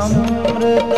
अमृत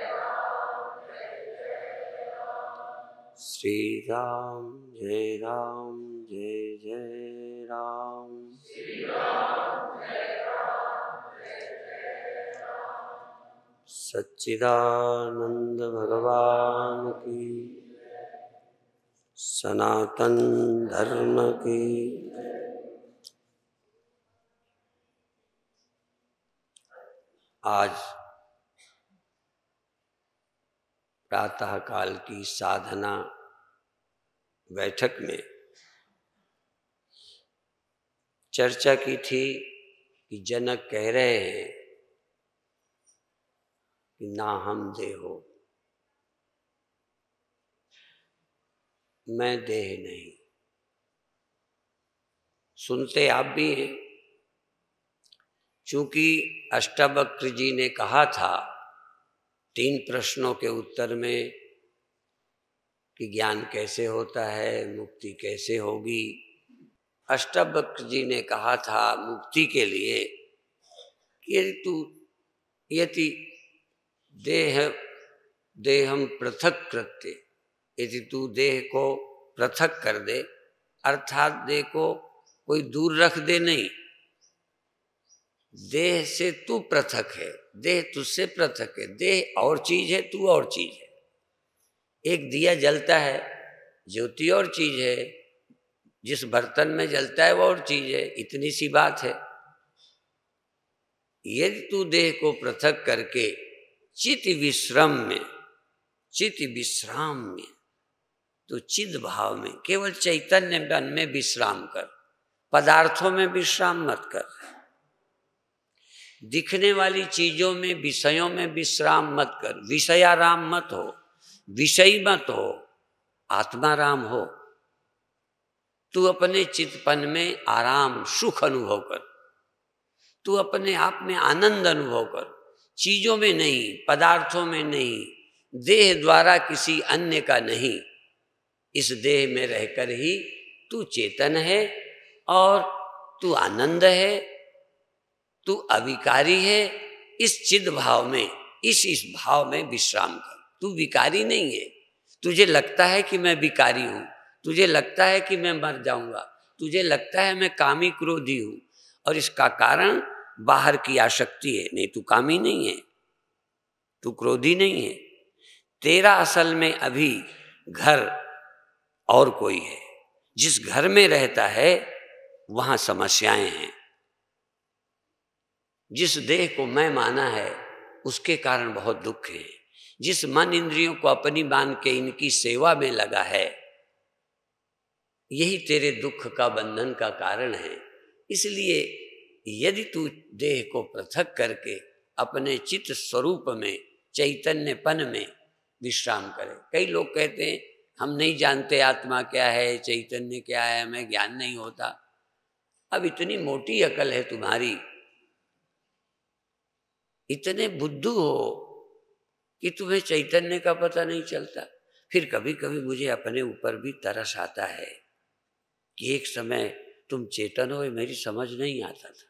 श्री राम जय राम जय जय राम सच्चिदानंद भगवान की सनातन धर्म की आज प्रातः काल की साधना बैठक में चर्चा की थी कि जनक कह रहे हैं कि ना हम देहो मैं देह नहीं सुनते आप भी हैं क्योंकि अष्टावक्र जी ने कहा था तीन प्रश्नों के उत्तर में कि ज्ञान कैसे होता है मुक्ति कैसे होगी अष्टभक्त जी ने कहा था मुक्ति के लिए यदि तू यदि देह देहम पृथक कृत्य यदि तू देह को पृथक कर दे अर्थात देह को कोई दूर रख दे नहीं देह से तू पृथक है देह तुझसे पृथक है देह और चीज है तू और चीज है एक दिया जलता है ज्योति और चीज है जिस बर्तन में जलता है वो और चीज है इतनी सी बात है यदि तू देह को पृथक करके चित विश्रम में चित विश्राम में तो चिद भाव में केवल चैतन्य मन में विश्राम कर पदार्थों में विश्राम मत कर दिखने वाली चीजों में विषयों में विश्राम मत कर विषयाराम मत हो विषयी मत हो आत्माराम हो तू अपने चितपन में आराम सुख अनुभव कर तू अपने आप में आनंद अनुभव कर चीजों में नहीं पदार्थों में नहीं देह द्वारा किसी अन्य का नहीं इस देह में रहकर ही तू चेतन है और तू आनंद है तू अविकारी है इस चिद भाव में इस इस भाव में विश्राम कर तू विकारी नहीं है तुझे लगता है कि मैं विकारी हूँ तुझे लगता है कि मैं मर जाऊँगा तुझे लगता है मैं कामी क्रोधी हूँ और इसका कारण बाहर की आशक्ति है नहीं तू कामी नहीं है तू क्रोधी नहीं है तेरा असल में अभी घर और कोई है जिस घर में रहता है वहाँ समस्याएं हैं जिस देह को मैं माना है उसके कारण बहुत दुख है जिस मन इंद्रियों को अपनी मान के इनकी सेवा में लगा है यही तेरे दुख का बंधन का कारण है इसलिए यदि तू देह को पृथक करके अपने चित्त स्वरूप में चैतन्यपन में विश्राम करे कई लोग कहते हैं हम नहीं जानते आत्मा क्या है चैतन्य क्या है हमें ज्ञान नहीं होता अब इतनी मोटी अकल है तुम्हारी इतने बुद्धू हो कि तुम्हें चैतन्य का पता नहीं चलता फिर कभी कभी मुझे अपने ऊपर भी तरस आता है कि एक समय तुम चेतन हो मेरी समझ नहीं आता था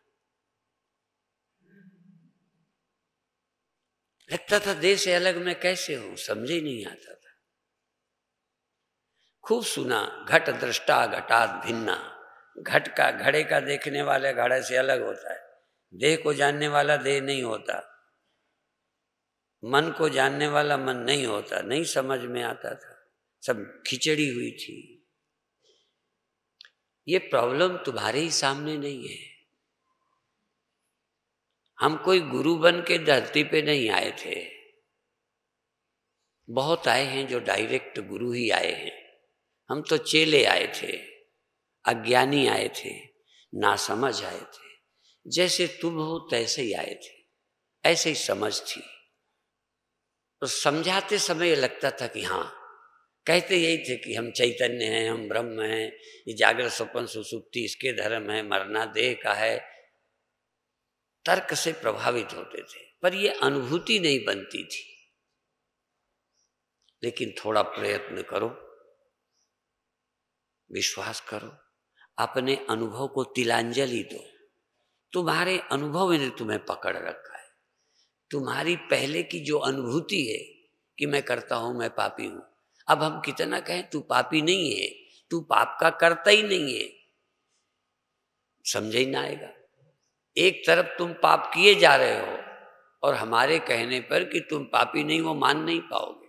लगता था देश से अलग मैं कैसे हूं समझ ही नहीं आता था खूब सुना घट दृष्टा घटात भिन्ना घट का घड़े का देखने वाले घड़े से अलग होता है देह को जानने वाला देह नहीं होता मन को जानने वाला मन नहीं होता नहीं समझ में आता था सब खिचड़ी हुई थी ये प्रॉब्लम तुम्हारे ही सामने नहीं है हम कोई गुरु बन के धरती पे नहीं आए थे बहुत आए हैं जो डायरेक्ट गुरु ही आए हैं हम तो चेले आए थे अज्ञानी आए थे नासमझ आए थे जैसे तुम हो तैसे ही आए थे ऐसे ही समझ थी तो समझाते समय लगता था कि हाँ कहते यही थे कि हम चैतन्य हैं हम ब्रह्म हैं ये जागृत स्वपन सुसुप्ति इसके धर्म है मरना देह का है तर्क से प्रभावित होते थे पर ये अनुभूति नहीं बनती थी लेकिन थोड़ा प्रयत्न करो विश्वास करो अपने अनुभव को तिलांजलि दो तुम्हारे अनुभव ने तुम्हें पकड़ रखा तुम्हारी पहले की जो अनुभूति है कि मैं करता हूं मैं पापी हूं अब हम कितना कहें तू पापी नहीं है तू पाप का करता ही नहीं है समझ ही ना आएगा एक तरफ तुम पाप किए जा रहे हो और हमारे कहने पर कि तुम पापी नहीं वो मान नहीं पाओगे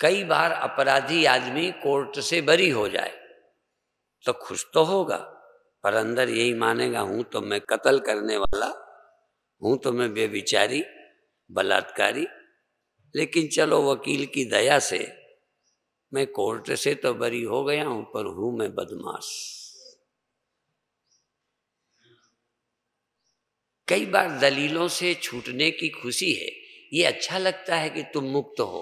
कई बार अपराधी आदमी कोर्ट से बरी हो जाए तो खुश तो होगा पर अंदर यही मानेगा हूं तो मैं कत्ल करने वाला हूं तो मैं बेविचारी बलात्कारी लेकिन चलो वकील की दया से मैं कोर्ट से तो बरी हो गया हूं पर हूं मैं बदमाश कई बार दलीलों से छूटने की खुशी है ये अच्छा लगता है कि तुम मुक्त हो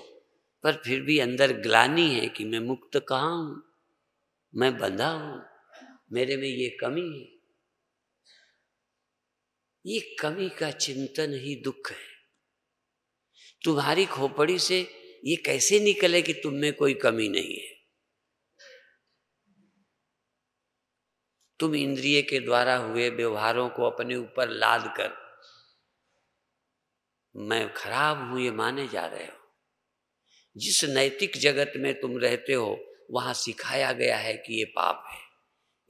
पर फिर भी अंदर ग्लानी है कि मैं मुक्त कहाँ हूं मैं बंधा हूं मेरे में ये कमी है ये कमी का चिंतन ही दुख है तुम्हारी खोपड़ी से ये कैसे निकले कि तुम में कोई कमी नहीं है तुम इंद्रिय के द्वारा हुए व्यवहारों को अपने ऊपर लाद कर मैं खराब हूं ये माने जा रहे हो जिस नैतिक जगत में तुम रहते हो वहां सिखाया गया है कि ये पाप है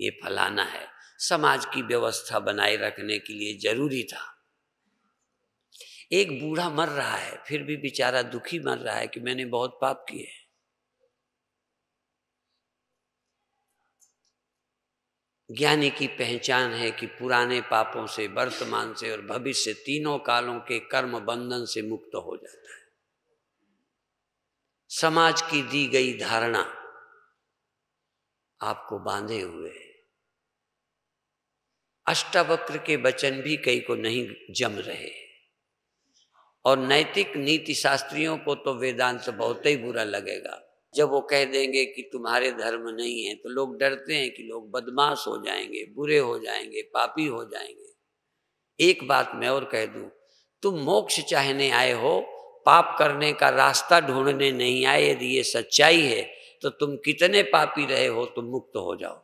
ये फलाना है समाज की व्यवस्था बनाए रखने के लिए जरूरी था एक बूढ़ा मर रहा है फिर भी बेचारा दुखी मर रहा है कि मैंने बहुत पाप किए ज्ञानी की पहचान है कि पुराने पापों से वर्तमान से और भविष्य तीनों कालों के कर्म बंधन से मुक्त हो जाता है समाज की दी गई धारणा आपको बांधे हुए है अष्टावक्र के वचन भी कई को नहीं जम रहे और नैतिक नीति शास्त्रियों को तो वेदांत बहुत ही बुरा लगेगा जब वो कह देंगे कि तुम्हारे धर्म नहीं है तो लोग डरते हैं कि लोग बदमाश हो जाएंगे बुरे हो जाएंगे पापी हो जाएंगे एक बात मैं और कह दूं तुम मोक्ष चाहने आए हो पाप करने का रास्ता ढूंढने नहीं आए यदि ये सच्चाई है तो तुम कितने पापी रहे हो तुम मुक्त हो जाओ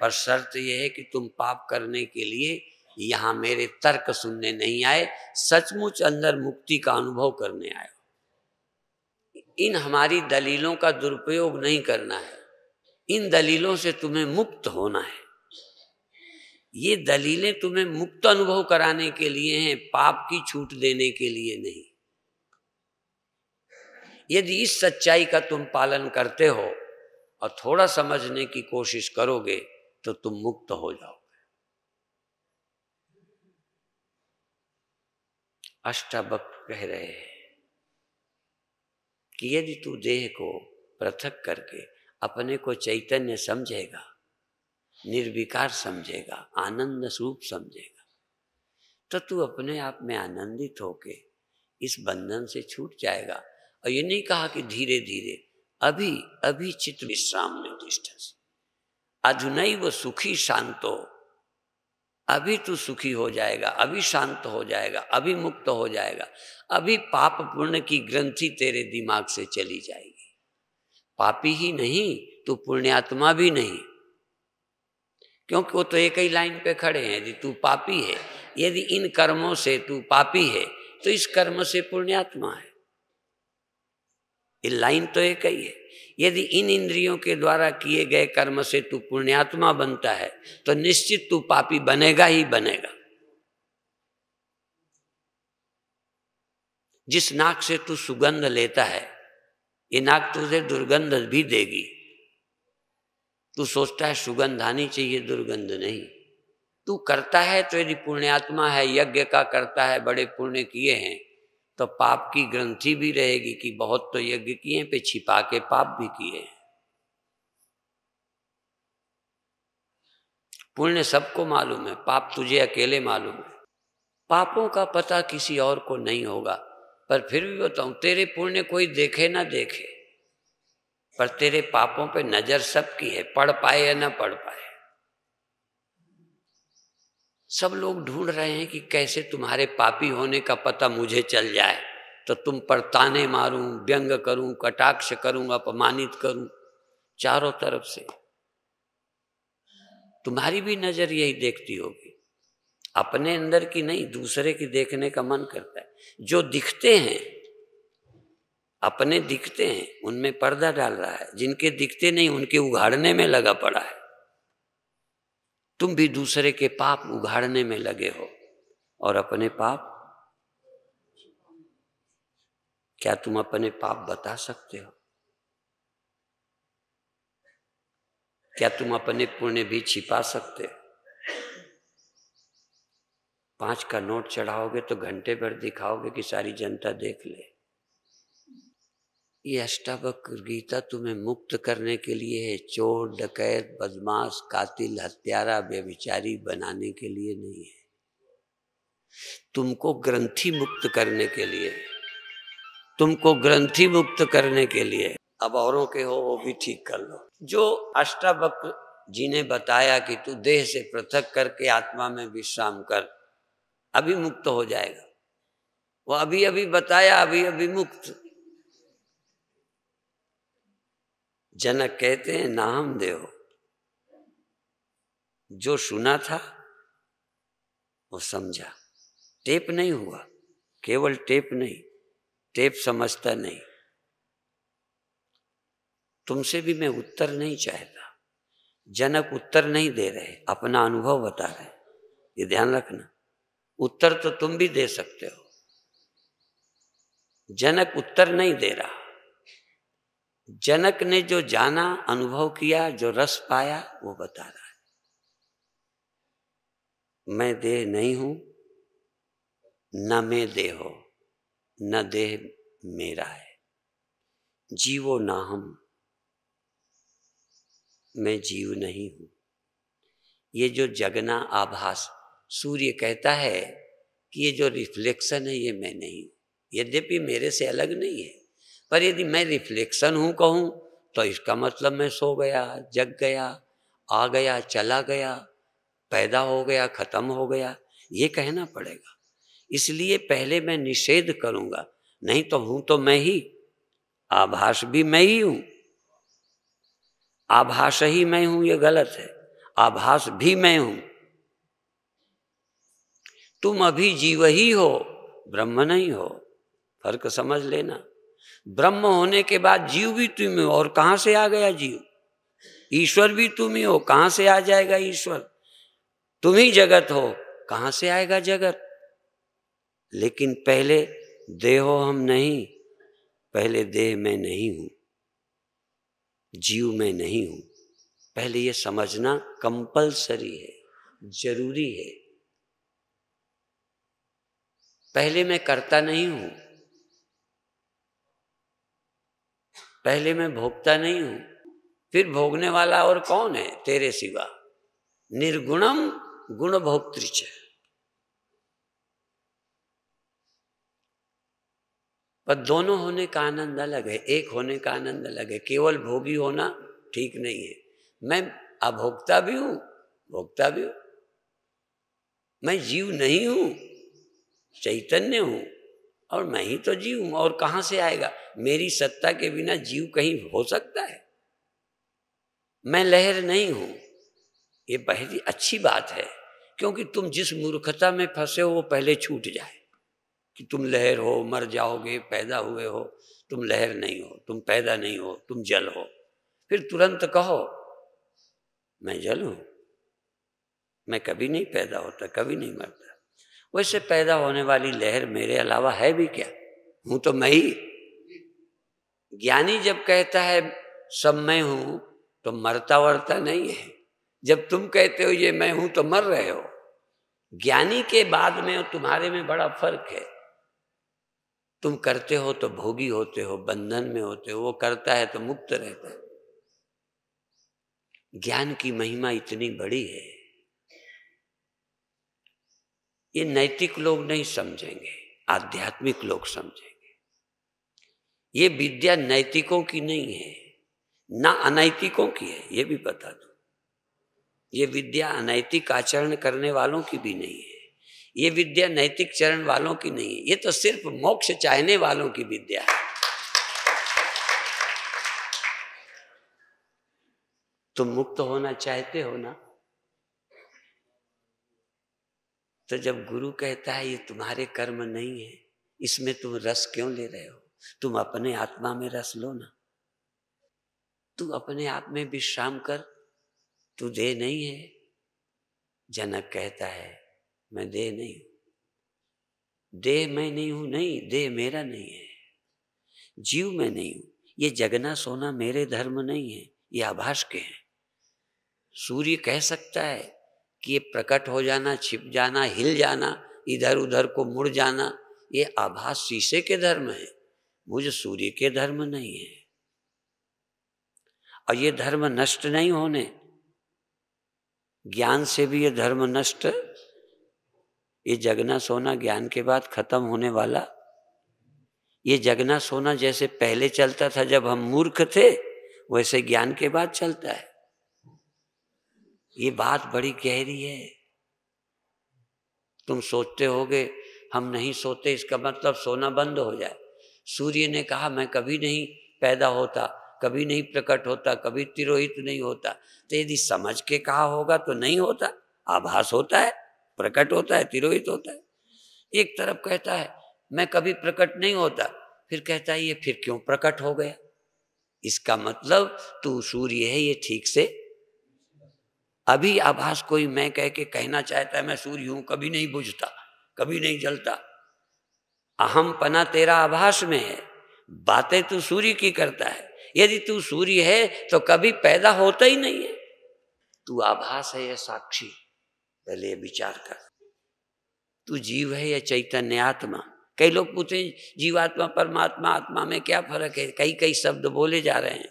पर शर्त यह है कि तुम पाप करने के लिए यहाँ मेरे तर्क सुनने नहीं आए सचमुच अंदर मुक्ति का अनुभव करने आए इन हमारी दलीलों का दुरुपयोग नहीं करना है इन दलीलों से तुम्हें मुक्त होना है ये दलीलें तुम्हें मुक्त अनुभव कराने के लिए हैं पाप की छूट देने के लिए नहीं यदि इस सच्चाई का तुम पालन करते हो और थोड़ा समझने की कोशिश करोगे तो तुम मुक्त हो जाओगे अष्टावक कह रहे हैं कि यदि तू देह को पृथक करके अपने को चैतन्य समझेगा निर्विकार समझेगा आनंद स्वरूप समझेगा तो तू अपने आप में आनंदित होके इस बंधन से छूट जाएगा और ये नहीं कहा कि धीरे धीरे अभी अभी चित्त विश्राम में तिष्ठ वो सुखी शांतो अभी तू सुखी हो जाएगा अभी शांत हो जाएगा अभी मुक्त हो जाएगा अभी पाप पुण्य की ग्रंथि तेरे दिमाग से चली जाएगी पापी ही नहीं तू पुण्यात्मा भी नहीं क्योंकि वो तो एक ही लाइन पे खड़े हैं यदि तू पापी है यदि इन कर्मों से तू पापी है तो इस कर्म से पुण्यात्मा है ये लाइन तो एक ही है यदि इन इंद्रियों के द्वारा किए गए कर्म से तू पुण्यात्मा बनता है तो निश्चित तू पापी बनेगा ही बनेगा जिस नाक से तू सुगंध लेता है ये नाक तुझे दुर्गंध भी देगी तू सोचता है सुगंध आनी चाहिए दुर्गंध नहीं तू करता है तो यदि पुण्यात्मा है यज्ञ का करता है बड़े पुण्य किए हैं तो पाप की ग्रंथि भी रहेगी कि बहुत तो यज्ञ किए पे छिपा के पाप भी किए पुण्य सबको मालूम है पाप तुझे अकेले मालूम है पापों का पता किसी और को नहीं होगा पर फिर भी बताऊं तेरे पुण्य कोई देखे ना देखे पर तेरे पापों पे नजर सबकी है पढ़ पाए या ना पढ़ पाए सब लोग ढूंढ रहे हैं कि कैसे तुम्हारे पापी होने का पता मुझे चल जाए तो तुम पर ताने मारूं व्यंग करूं कटाक्ष करूं अपमानित करूं चारों तरफ से तुम्हारी भी नज़र यही देखती होगी अपने अंदर की नहीं दूसरे की देखने का मन करता है जो दिखते हैं अपने दिखते हैं उनमें पर्दा डाल रहा है जिनके दिखते नहीं उनके उघाड़ने में लगा पड़ा है तुम भी दूसरे के पाप उघाड़ने में लगे हो और अपने पाप क्या तुम अपने पाप बता सकते हो क्या तुम अपने पुण्य भी छिपा सकते हो पांच का नोट चढ़ाओगे तो घंटे भर दिखाओगे कि सारी जनता देख ले ये अष्टावक्र गीता तुम्हें मुक्त करने के लिए है चोर डकैत बदमाश कातिल हत्यारा व्यभिचारी बनाने के लिए नहीं है तुमको ग्रंथि मुक्त करने के लिए तुमको ग्रंथि मुक्त करने के लिए अब औरों के हो वो भी ठीक कर लो जो अष्टावक्र जी ने बताया कि तू देह से पृथक करके आत्मा में विश्राम कर अभी मुक्त हो जाएगा वो अभी अभी बताया अभी अभी मुक्त जनक कहते हैं नाम देव जो सुना था वो समझा टेप नहीं हुआ केवल टेप नहीं टेप समझता नहीं तुमसे भी मैं उत्तर नहीं चाहता जनक उत्तर नहीं दे रहे अपना अनुभव बता रहे ये ध्यान रखना उत्तर तो तुम भी दे सकते हो जनक उत्तर नहीं दे रहा जनक ने जो जाना अनुभव किया जो रस पाया वो बता रहा है मैं देह नहीं हूं न मैं देह हो न देह मेरा है जीवो ना हम मैं जीव नहीं हूं ये जो जगना आभास सूर्य कहता है कि ये जो रिफ्लेक्शन है ये मैं नहीं हूं यद्यपि मेरे से अलग नहीं है पर यदि मैं रिफ्लेक्शन हूँ कहूँ तो इसका मतलब मैं सो गया जग गया आ गया चला गया पैदा हो गया ख़त्म हो गया ये कहना पड़ेगा इसलिए पहले मैं निषेध करूँगा नहीं तो हूँ तो मैं ही आभास भी मैं ही हूँ आभास ही मैं हूँ ये गलत है आभास भी मैं हूँ तुम अभी जीव ही हो ब्रह्म नहीं हो फर्क समझ लेना ब्रह्म होने के बाद जीव भी तुम हो और कहाँ से आ गया जीव ईश्वर भी तुम ही हो कहाँ से आ जाएगा ईश्वर तुम ही जगत हो कहाँ से आएगा जगत लेकिन पहले देहो हम नहीं पहले देह में नहीं हूं जीव में नहीं हूं पहले यह समझना कंपलसरी है जरूरी है पहले मैं करता नहीं हूं पहले मैं भोगता नहीं हूं फिर भोगने वाला और कौन है तेरे सिवा निर्गुणम गुण भोक्तृच पर दोनों होने का आनंद अलग है एक होने का आनंद अलग है केवल भोगी होना ठीक नहीं है मैं अभोक्ता भी हूं भोक्ता भी हूं मैं जीव नहीं हूं चैतन्य हूं और मैं ही तो जीव हूं और कहां से आएगा मेरी सत्ता के बिना जीव कहीं हो सकता है मैं लहर नहीं हूं ये बहुत ही अच्छी बात है क्योंकि तुम जिस मूर्खता में फंसे हो वो पहले छूट जाए कि तुम लहर हो मर जाओगे पैदा हुए हो तुम लहर नहीं हो तुम पैदा नहीं हो तुम जल हो फिर तुरंत कहो मैं जल हूं मैं कभी नहीं पैदा होता कभी नहीं मरता वैसे पैदा होने वाली लहर मेरे अलावा है भी क्या हूं तो मैं ही ज्ञानी जब कहता है सब मैं हूं तो मरता वरता नहीं है जब तुम कहते हो ये मैं हूं तो मर रहे हो ज्ञानी के बाद में और तुम्हारे में बड़ा फर्क है तुम करते हो तो भोगी होते हो बंधन में होते हो वो करता है तो मुक्त रहता है ज्ञान की महिमा इतनी बड़ी है ये नैतिक लोग नहीं समझेंगे आध्यात्मिक लोग समझेंगे ये विद्या नैतिकों की नहीं है ना अनैतिकों की है ये भी बता दो ये विद्या अनैतिक आचरण करने वालों की भी नहीं है ये विद्या नैतिक चरण वालों की नहीं है ये तो सिर्फ मोक्ष चाहने वालों की विद्या है तुम मुक्त होना चाहते हो ना तो जब गुरु कहता है ये तुम्हारे कर्म नहीं है इसमें तुम रस क्यों ले रहे हो तुम अपने आत्मा में रस लो ना तू अपने आप में विश्राम कर तू दे नहीं है जनक कहता है मैं दे नहीं हूं दे मैं नहीं हूं नहीं दे मेरा नहीं है जीव मैं नहीं हूं ये जगना सोना मेरे धर्म नहीं है ये आभाष के हैं सूर्य कह सकता है कि ये प्रकट हो जाना छिप जाना हिल जाना इधर उधर को मुड़ जाना ये आभास शीशे के धर्म है मुझे सूर्य के धर्म नहीं है और ये धर्म नष्ट नहीं होने ज्ञान से भी ये धर्म नष्ट ये जगना सोना ज्ञान के बाद खत्म होने वाला ये जगना सोना जैसे पहले चलता था जब हम मूर्ख थे वैसे ज्ञान के बाद चलता है ये बात बड़ी गहरी है तुम सोचते होगे हम नहीं सोते इसका मतलब सोना बंद हो जाए सूर्य ने कहा मैं कभी नहीं पैदा होता कभी नहीं प्रकट होता कभी तिरोहित नहीं होता तो यदि समझ के कहा होगा तो नहीं होता आभास होता है प्रकट होता है तिरोहित होता है एक तरफ कहता है मैं कभी प्रकट नहीं होता फिर कहता है ये फिर क्यों प्रकट हो गया इसका मतलब तू सूर्य है ये ठीक से अभी आभास कोई मैं कह के कहना चाहता है मैं सूर्य हूं कभी नहीं बुझता कभी नहीं जलता अहम पना तेरा आभास में है बातें तू सूर्य की करता है यदि तू सूर्य है तो कभी पैदा होता ही नहीं है तू आभास है या साक्षी पहले विचार कर तू जीव है या चैतन्य आत्मा कई लोग पूछते जीवात्मा परमात्मा आत्मा में क्या फर्क है कई कई शब्द बोले जा रहे हैं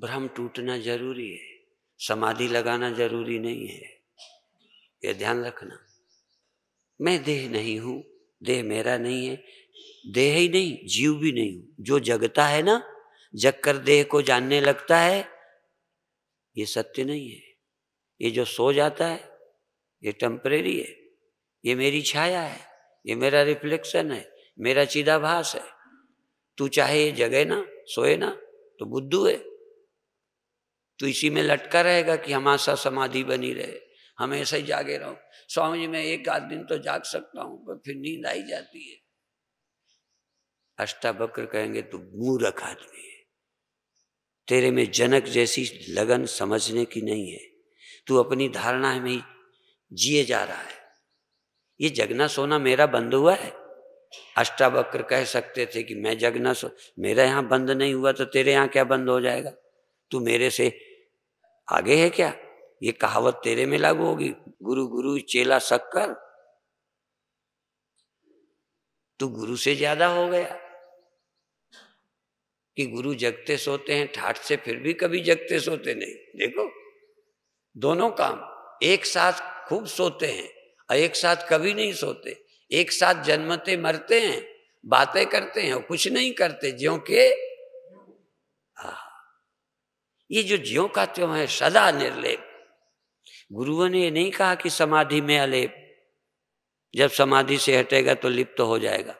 भ्रम टूटना जरूरी है समाधि लगाना जरूरी नहीं है यह ध्यान रखना मैं देह नहीं हूं देह मेरा नहीं है देह ही नहीं जीव भी नहीं हूं जो जगता है ना जग कर देह को जानने लगता है ये सत्य नहीं है ये जो सो जाता है ये टेम्परेरी है ये मेरी छाया है ये मेरा रिफ्लेक्शन है मेरा चिदाभास है तू चाहे ये जगे ना सोए ना तो बुद्धू है तो इसी में लटका रहेगा कि हमेशा समाधि बनी रहे हमेशा ही जागे रहो स्वामी जी मैं एक आध दिन तो जाग सकता हूं पर फिर नींद आई जाती है अष्टावक्र कहेंगे तू मूरख आदमी है तेरे में जनक जैसी लगन समझने की नहीं है तू अपनी धारणा में ही जिए जा रहा है ये जगना सोना मेरा बंद हुआ है अष्टावक्र कह सकते थे कि मैं जगना सो मेरा यहाँ बंद नहीं हुआ तो तेरे यहाँ क्या बंद हो जाएगा तू मेरे से आगे है क्या ये कहावत तेरे में लागू होगी गुरु गुरु चेला सक्कर तू गुरु से ज्यादा हो गया कि गुरु जगते सोते हैं ठाठ से फिर भी कभी जगते सोते नहीं देखो दोनों काम एक साथ खूब सोते हैं और एक साथ कभी नहीं सोते एक साथ जन्मते मरते हैं बातें करते हैं और कुछ नहीं करते ज्यो के आ हाँ। ये जो ज्यो का त्यों है सदा निर्लेप गुरुओं ने ये नहीं कहा कि समाधि में अलेप जब समाधि से हटेगा तो लिप्त तो हो जाएगा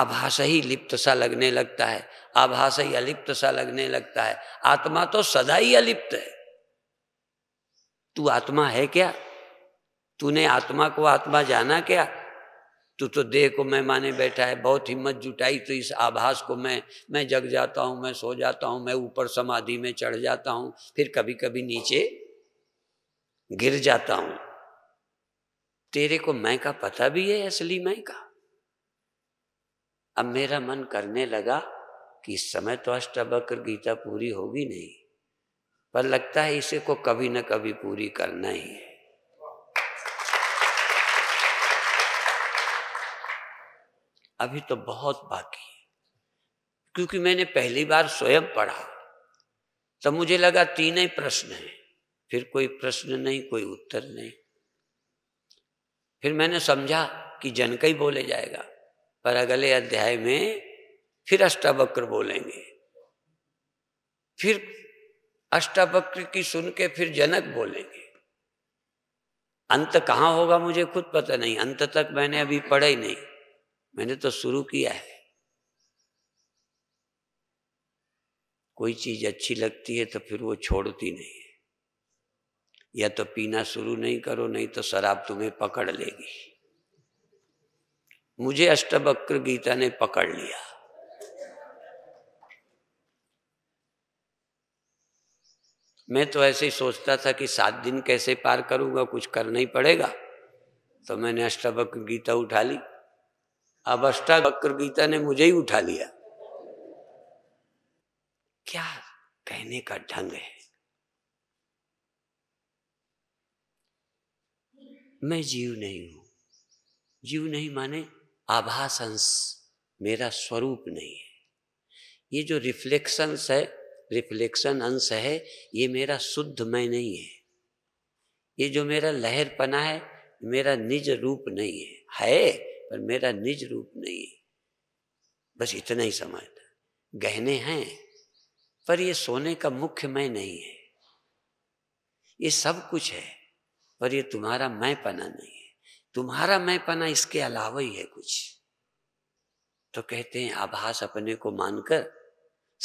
आभास ही लिप्त सा लगने लगता है आभास ही अलिप्त सा लगने लगता है आत्मा तो सदा ही अलिप्त है तू आत्मा है क्या तूने आत्मा को आत्मा जाना क्या तू तो देह को मैं माने बैठा है बहुत हिम्मत जुटाई तो इस आभास को मैं मैं जग जाता हूँ मैं सो जाता हूँ मैं ऊपर समाधि में चढ़ जाता हूँ फिर कभी कभी नीचे गिर जाता हूँ तेरे को मैं का पता भी है असली मैं का अब मेरा मन करने लगा कि इस समय तो अष्टावक्र गीता पूरी होगी नहीं पर लगता है इसे को कभी न कभी पूरी करना ही है अभी तो बहुत बाकी है क्योंकि मैंने पहली बार स्वयं पढ़ा तब तो मुझे लगा तीन ही प्रश्न है फिर कोई प्रश्न नहीं कोई उत्तर नहीं फिर मैंने समझा कि जनक ही बोले जाएगा पर अगले अध्याय में फिर अष्टावक्र बोलेंगे फिर अष्टावक्र की सुन के फिर जनक बोलेंगे अंत कहाँ होगा मुझे खुद पता नहीं अंत तक मैंने अभी पढ़ा ही नहीं मैंने तो शुरू किया है कोई चीज अच्छी लगती है तो फिर वो छोड़ती नहीं है या तो पीना शुरू नहीं करो नहीं तो शराब तुम्हें पकड़ लेगी मुझे अष्टवक्र गीता ने पकड़ लिया मैं तो ऐसे ही सोचता था कि सात दिन कैसे पार करूंगा कुछ करना ही पड़ेगा तो मैंने अष्टवक्र गीता उठा ली अब गीता ने मुझे ही उठा लिया क्या कहने का ढंग है मैं जीव नहीं हूं जीव नहीं माने अंश मेरा स्वरूप नहीं है ये जो रिफ्लेक्शन है रिफ्लेक्शन अंश है ये मेरा शुद्ध मैं नहीं है ये जो मेरा लहर पना है मेरा निज रूप नहीं है है पर मेरा निज रूप नहीं बस इतना ही समझना गहने हैं पर ये सोने का मुख्य मैं नहीं है ये सब कुछ है पर ये तुम्हारा मैं पना नहीं है तुम्हारा मैं पना इसके अलावा ही है कुछ तो कहते हैं आभास अपने को मानकर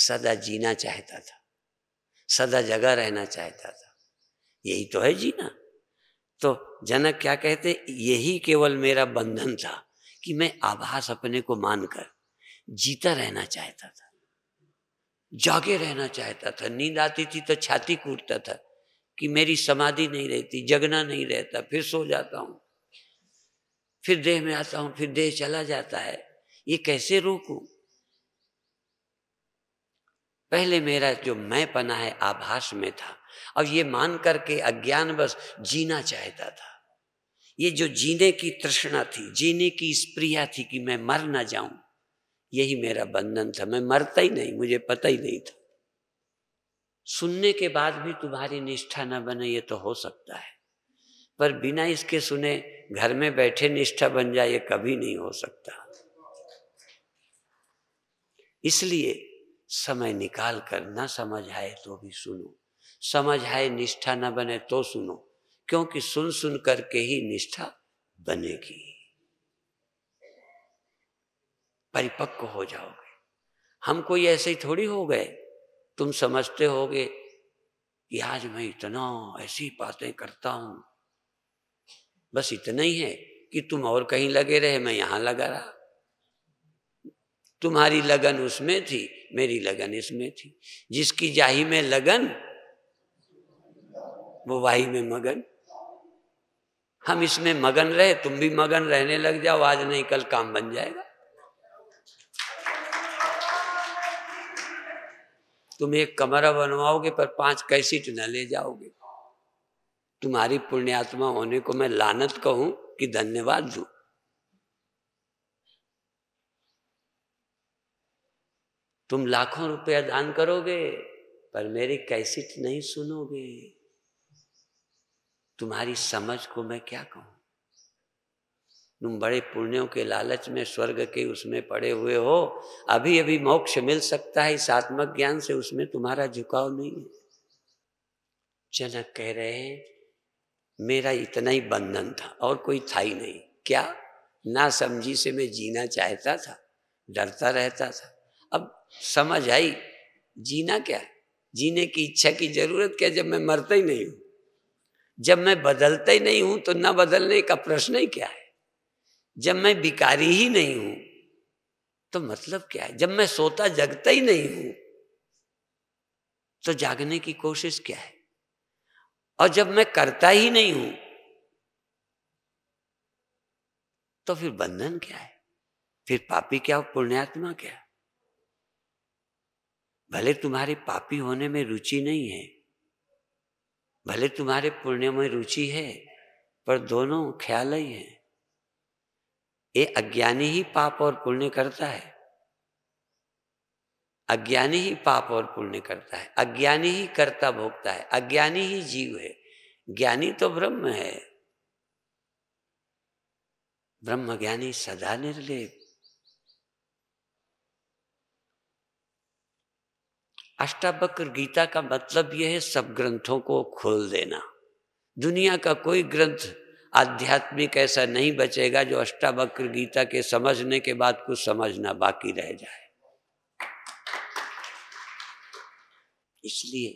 सदा जीना चाहता था सदा जगह रहना चाहता था यही तो है जीना तो जनक क्या कहते यही केवल मेरा बंधन था कि मैं आभास अपने को मानकर जीता रहना चाहता था जागे रहना चाहता था नींद आती थी तो छाती कूटता था कि मेरी समाधि नहीं रहती जगना नहीं रहता फिर सो जाता हूं फिर देह में आता हूं फिर देह चला जाता है ये कैसे रोकू पहले मेरा जो मैं पना है आभास में था अब ये मान करके अज्ञान बस जीना चाहता था ये जो जीने की तृष्णा थी जीने की स्प्रिया थी कि मैं मर ना जाऊं यही मेरा बंधन था मैं मरता ही नहीं मुझे पता ही नहीं था सुनने के बाद भी तुम्हारी निष्ठा ना बने ये तो हो सकता है पर बिना इसके सुने घर में बैठे निष्ठा बन जाए ये कभी नहीं हो सकता इसलिए समय निकाल कर ना समझ आए तो भी सुनो समझ आए निष्ठा ना बने तो सुनो क्योंकि सुन सुन करके ही निष्ठा बनेगी परिपक्व हो जाओगे हम कोई ऐसे ही थोड़ी हो गए तुम समझते होगे कि आज मैं इतना ऐसी बातें करता हूं बस इतना ही है कि तुम और कहीं लगे रहे मैं यहां लगा रहा तुम्हारी लगन उसमें थी मेरी लगन इसमें थी जिसकी जाही में लगन वो वाही में मगन हम इसमें मगन रहे तुम भी मगन रहने लग जाओ आज नहीं कल काम बन जाएगा तुम एक कमरा बनवाओगे पर पांच कैसीट न ले जाओगे तुम्हारी पुण्यात्मा होने को मैं लानत कहूं कि धन्यवाद दू तुम लाखों रुपया दान करोगे पर मेरी कैसी नहीं सुनोगे तुम्हारी समझ को मैं क्या कहूं तुम बड़े पुण्यों के लालच में स्वर्ग के उसमें पड़े हुए हो अभी अभी मोक्ष मिल सकता है इस आत्मक ज्ञान से उसमें तुम्हारा झुकाव नहीं है जनक कह रहे हैं मेरा इतना ही बंधन था और कोई था ही नहीं क्या ना समझी से मैं जीना चाहता था डरता रहता था अब समझ आई जीना क्या जीने की इच्छा की जरूरत क्या जब मैं मरता ही नहीं हूं जब मैं बदलता ही नहीं हूं तो न बदलने का प्रश्न ही क्या है जब मैं बिकारी ही नहीं हूं तो मतलब क्या है जब मैं सोता जगता ही नहीं हूं तो जागने की कोशिश क्या है और जब मैं करता ही नहीं हूं तो फिर बंधन क्या है फिर पापी क्या हो पुण्यात्मा क्या भले तुम्हारी पापी होने में रुचि नहीं है भले तुम्हारे पुण्य में रुचि है पर दोनों ख्याल ही है ये अज्ञानी ही पाप और पुण्य करता है अज्ञानी ही पाप और पुण्य करता है अज्ञानी ही कर्ता भोगता है अज्ञानी ही जीव है ज्ञानी तो ब्रह्म है ब्रह्म ज्ञानी सदा निर्लेप अष्टावक्र गीता का मतलब यह है सब ग्रंथों को खोल देना दुनिया का कोई ग्रंथ आध्यात्मिक ऐसा नहीं बचेगा जो अष्टावक्र गीता के समझने के बाद कुछ समझना बाकी रह जाए इसलिए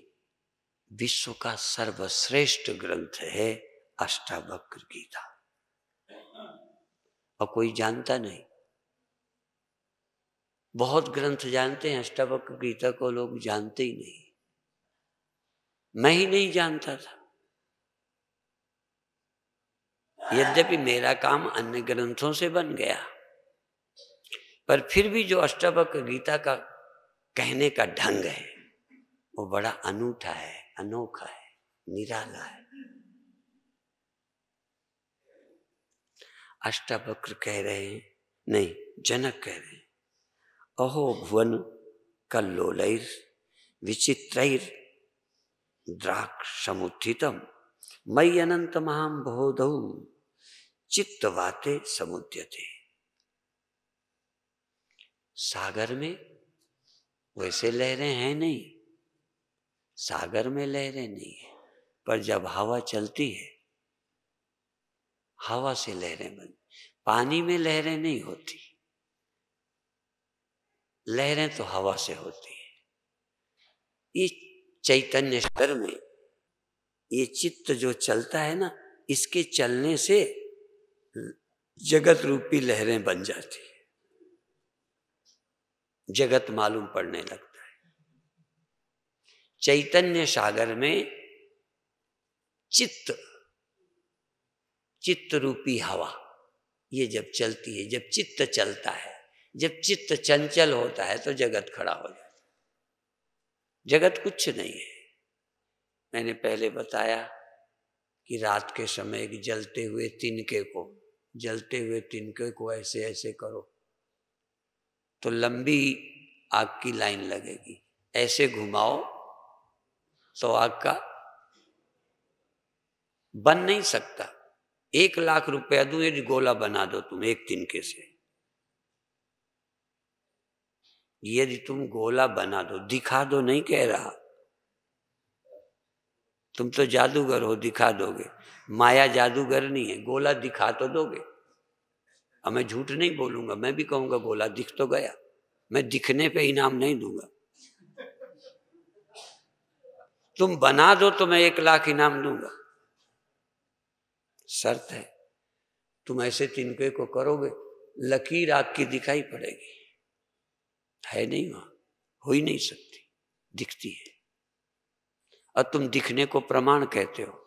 विश्व का सर्वश्रेष्ठ ग्रंथ है अष्टावक्र गीता और कोई जानता नहीं बहुत ग्रंथ जानते हैं अष्टावक्र गीता को लोग जानते ही नहीं मैं ही नहीं जानता था यद्यपि मेरा काम अन्य ग्रंथों से बन गया पर फिर भी जो अष्टावक्र गीता का कहने का ढंग है वो बड़ा अनूठा है अनोखा है निराला है अष्टावक्र कह रहे हैं नहीं जनक कह रहे हैं अहो भुवन कल्लोलैर विचित्रैर द्राक्षित मई अनंत महाम बहोधौ चित्तवाते समुद्यते सागर में वैसे लहरें हैं नहीं सागर में लहरें नहीं है पर जब हवा चलती है हवा से लहरें बन पानी में लहरें नहीं होती लहरें तो हवा से होती है ये चैतन्य स्तर में ये चित्त जो चलता है ना इसके चलने से जगत रूपी लहरें बन जाती है जगत मालूम पड़ने लगता है चैतन्य सागर में चित्त चित्त रूपी हवा ये जब चलती है जब चित्त चलता है जब चित्त चंचल होता है तो जगत खड़ा हो जाता है जगत कुछ नहीं है मैंने पहले बताया कि रात के समय एक जलते हुए तिनके को जलते हुए तिनके को ऐसे ऐसे करो तो लंबी आग की लाइन लगेगी ऐसे घुमाओ तो आग का बन नहीं सकता एक लाख रुपया दू यदि गोला बना दो तुम एक तिनके से यदि तुम गोला बना दो दिखा दो नहीं कह रहा तुम तो जादूगर हो दिखा दोगे माया जादूगर नहीं है गोला दिखा तो दोगे अब मैं झूठ नहीं बोलूंगा मैं भी कहूंगा गोला दिख तो गया मैं दिखने पे इनाम नहीं दूंगा तुम बना दो तो मैं एक लाख इनाम दूंगा शर्त है तुम ऐसे तिनके को करोगे लकीर आपकी दिखाई पड़ेगी है नहीं वहां हो ही नहीं सकती दिखती है और तुम दिखने को प्रमाण कहते हो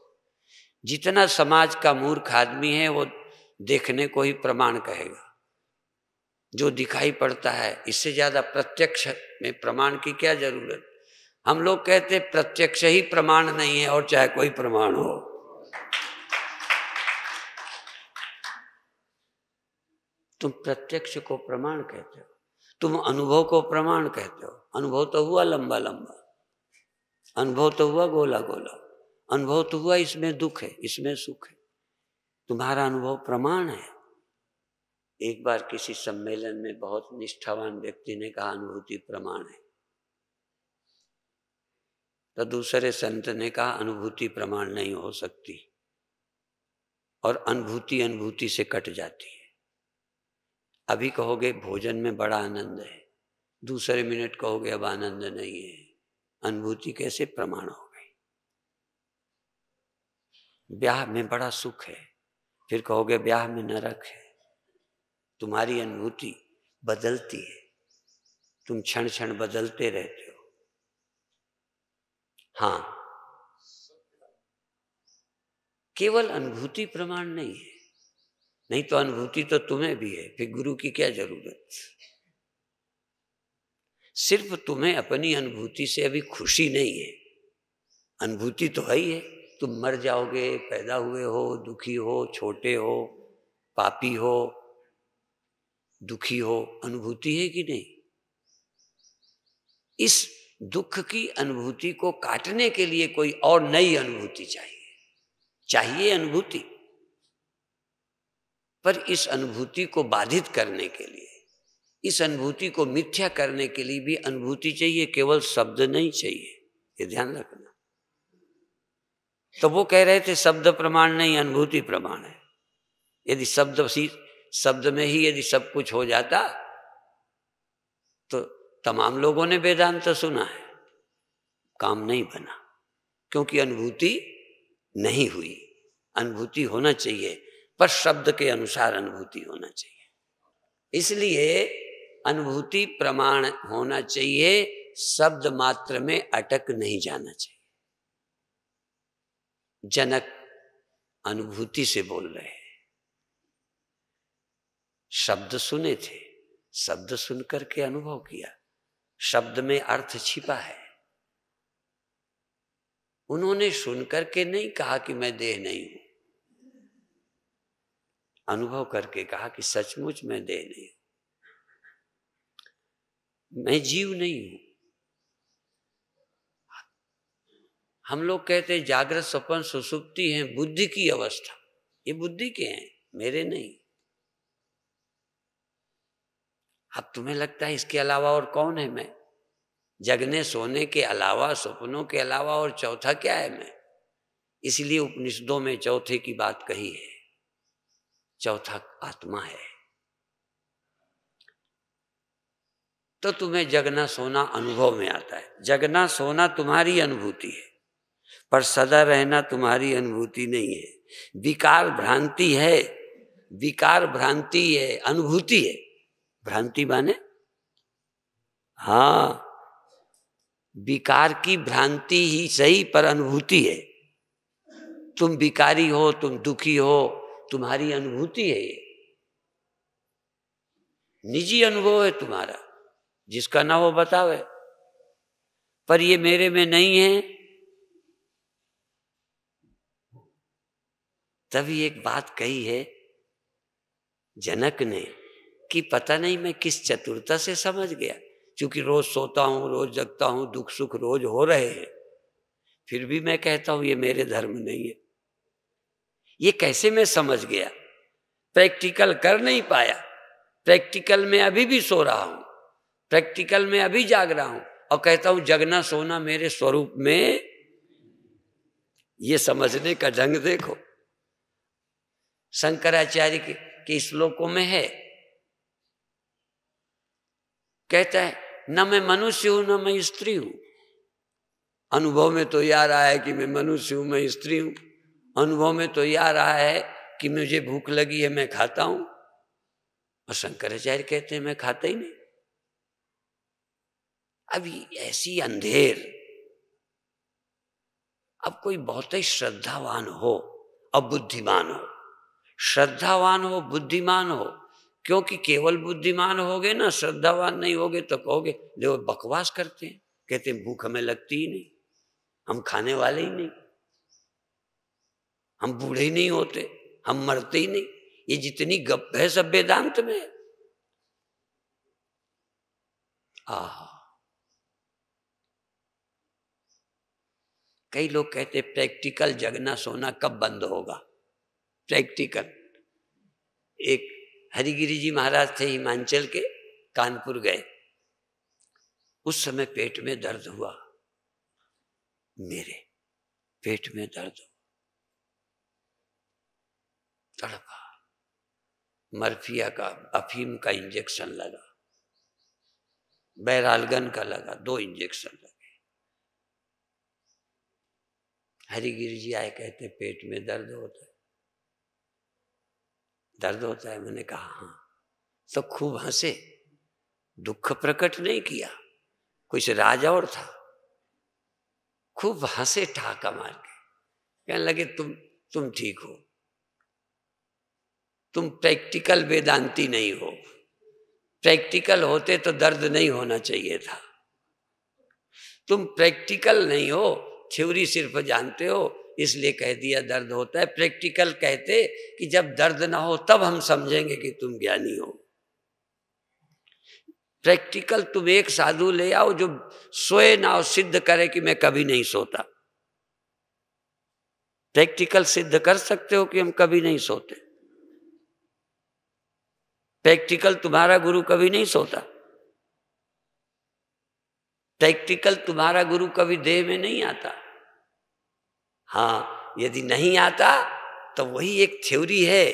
जितना समाज का मूर्ख आदमी है वो देखने को ही प्रमाण कहेगा जो दिखाई पड़ता है इससे ज्यादा प्रत्यक्ष में प्रमाण की क्या जरूरत हम लोग कहते प्रत्यक्ष ही प्रमाण नहीं है और चाहे कोई प्रमाण हो तुम प्रत्यक्ष को प्रमाण कहते हो तुम अनुभव को प्रमाण कहते हो अनुभव तो हुआ लंबा लंबा अनुभव तो हुआ गोला गोला अनुभव तो हुआ इसमें दुख है इसमें सुख है तुम्हारा अनुभव प्रमाण है एक बार किसी सम्मेलन में बहुत निष्ठावान व्यक्ति ने कहा अनुभूति प्रमाण है तो दूसरे संत ने कहा अनुभूति प्रमाण नहीं हो सकती और अनुभूति अनुभूति से कट जाती है अभी कहोगे भोजन में बड़ा आनंद है दूसरे मिनट कहोगे अब आनंद नहीं है अनुभूति कैसे प्रमाण हो गई ब्याह में बड़ा सुख है फिर कहोगे ब्याह में नरक है तुम्हारी अनुभूति बदलती है तुम क्षण क्षण बदलते रहते हो हाँ केवल अनुभूति प्रमाण नहीं है नहीं तो अनुभूति तो तुम्हें भी है फिर गुरु की क्या जरूरत सिर्फ तुम्हें अपनी अनुभूति से अभी खुशी नहीं है अनुभूति तो है ही है तुम मर जाओगे पैदा हुए हो दुखी हो छोटे हो पापी हो दुखी हो अनुभूति है कि नहीं इस दुख की अनुभूति को काटने के लिए कोई और नई अनुभूति चाहिए चाहिए अनुभूति पर इस अनुभूति को बाधित करने के लिए इस अनुभूति को मिथ्या करने के लिए भी अनुभूति चाहिए केवल शब्द नहीं चाहिए ये ध्यान रखना तो वो कह रहे थे शब्द प्रमाण नहीं अनुभूति प्रमाण है यदि शब्द शब्द में ही यदि सब कुछ हो जाता तो तमाम लोगों ने वेदांत सुना है काम नहीं बना क्योंकि अनुभूति नहीं हुई अनुभूति होना चाहिए पर शब्द के अनुसार अनुभूति होना चाहिए इसलिए अनुभूति प्रमाण होना चाहिए शब्द मात्र में अटक नहीं जाना चाहिए जनक अनुभूति से बोल रहे हैं शब्द सुने थे शब्द सुनकर के अनुभव किया शब्द में अर्थ छिपा है उन्होंने सुनकर के नहीं कहा कि मैं देह नहीं हूं अनुभव करके कहा कि सचमुच मैं देह नहीं हूं मैं जीव नहीं हूं हम लोग कहते हैं जागृत स्वपन सुसुप्ति है बुद्धि की अवस्था ये बुद्धि के हैं मेरे नहीं अब तुम्हें लगता है इसके अलावा और कौन है मैं जगने सोने के अलावा सपनों के अलावा और चौथा क्या है मैं इसलिए उपनिषदों में चौथे की बात कही है चौथा आत्मा है तो तुम्हें जगना सोना अनुभव में आता है जगना सोना तुम्हारी अनुभूति है पर सदा रहना तुम्हारी अनुभूति नहीं है विकार भ्रांति है विकार भ्रांति है अनुभूति है भ्रांति माने हाँ विकार की भ्रांति ही सही पर अनुभूति है तुम विकारी हो तुम दुखी हो तुम्हारी अनुभूति है ये निजी अनुभव है तुम्हारा जिसका ना वो बतावे पर ये मेरे में नहीं है तभी एक बात कही है जनक ने कि पता नहीं मैं किस चतुरता से समझ गया क्योंकि रोज सोता हूं रोज जगता हूं दुख सुख रोज हो रहे हैं फिर भी मैं कहता हूं ये मेरे धर्म नहीं है ये कैसे मैं समझ गया प्रैक्टिकल कर नहीं पाया प्रैक्टिकल में अभी भी सो रहा हूं प्रैक्टिकल में अभी जाग रहा हूं और कहता हूं जगना सोना मेरे स्वरूप में ये समझने का ढंग देखो शंकराचार्य के, के श्लोकों में है कहता है न मैं मनुष्य हूं न मैं स्त्री हूं अनुभव में तो यार आया कि मैं मनुष्य हूं मैं स्त्री हूं अनुभव में तो यह आ रहा है कि मुझे भूख लगी है मैं खाता हूं और शंकराचार्य कहते हैं मैं खाता ही नहीं अब ऐसी अंधेर अब कोई बहुत ही श्रद्धावान हो और बुद्धिमान हो श्रद्धावान हो बुद्धिमान हो क्योंकि केवल बुद्धिमान होगे ना श्रद्धावान नहीं होगे तो कहोगे देखो बकवास करते हैं कहते हैं भूख हमें लगती ही नहीं हम खाने वाले ही नहीं हम बूढ़े ही नहीं होते हम मरते ही नहीं ये जितनी गप है सब वेदांत में आ कई लोग कहते प्रैक्टिकल जगना सोना कब बंद होगा प्रैक्टिकल एक हरिगिरी जी महाराज थे हिमाचल के कानपुर गए उस समय पेट में दर्द हुआ मेरे पेट में दर्द तड़पा मर्फिया का अफीम का इंजेक्शन लगा बैरालगन का लगा दो इंजेक्शन लगे हरिगिर जी आए कहते पेट में दर्द होता है दर्द होता है मैंने कहा हाँ तो खूब हंसे दुख प्रकट नहीं किया कुछ राज और था खूब हंसे ठाका मार के कहने लगे तुम तुम ठीक हो तुम प्रैक्टिकल वेदांती नहीं हो प्रैक्टिकल होते तो दर्द नहीं होना चाहिए था तुम प्रैक्टिकल नहीं हो थ्योरी सिर्फ जानते हो इसलिए कह दिया दर्द होता है प्रैक्टिकल कहते कि जब दर्द ना हो तब हम समझेंगे कि तुम ज्ञानी हो प्रैक्टिकल तुम एक साधु ले आओ जो सोए ना हो सिद्ध करे कि मैं कभी नहीं सोता प्रैक्टिकल सिद्ध कर सकते हो कि हम कभी नहीं सोते प्रैक्टिकल तुम्हारा गुरु कभी नहीं सोता प्रैक्टिकल तुम्हारा गुरु कभी देह में नहीं आता हाँ यदि नहीं आता तो वही एक थ्योरी है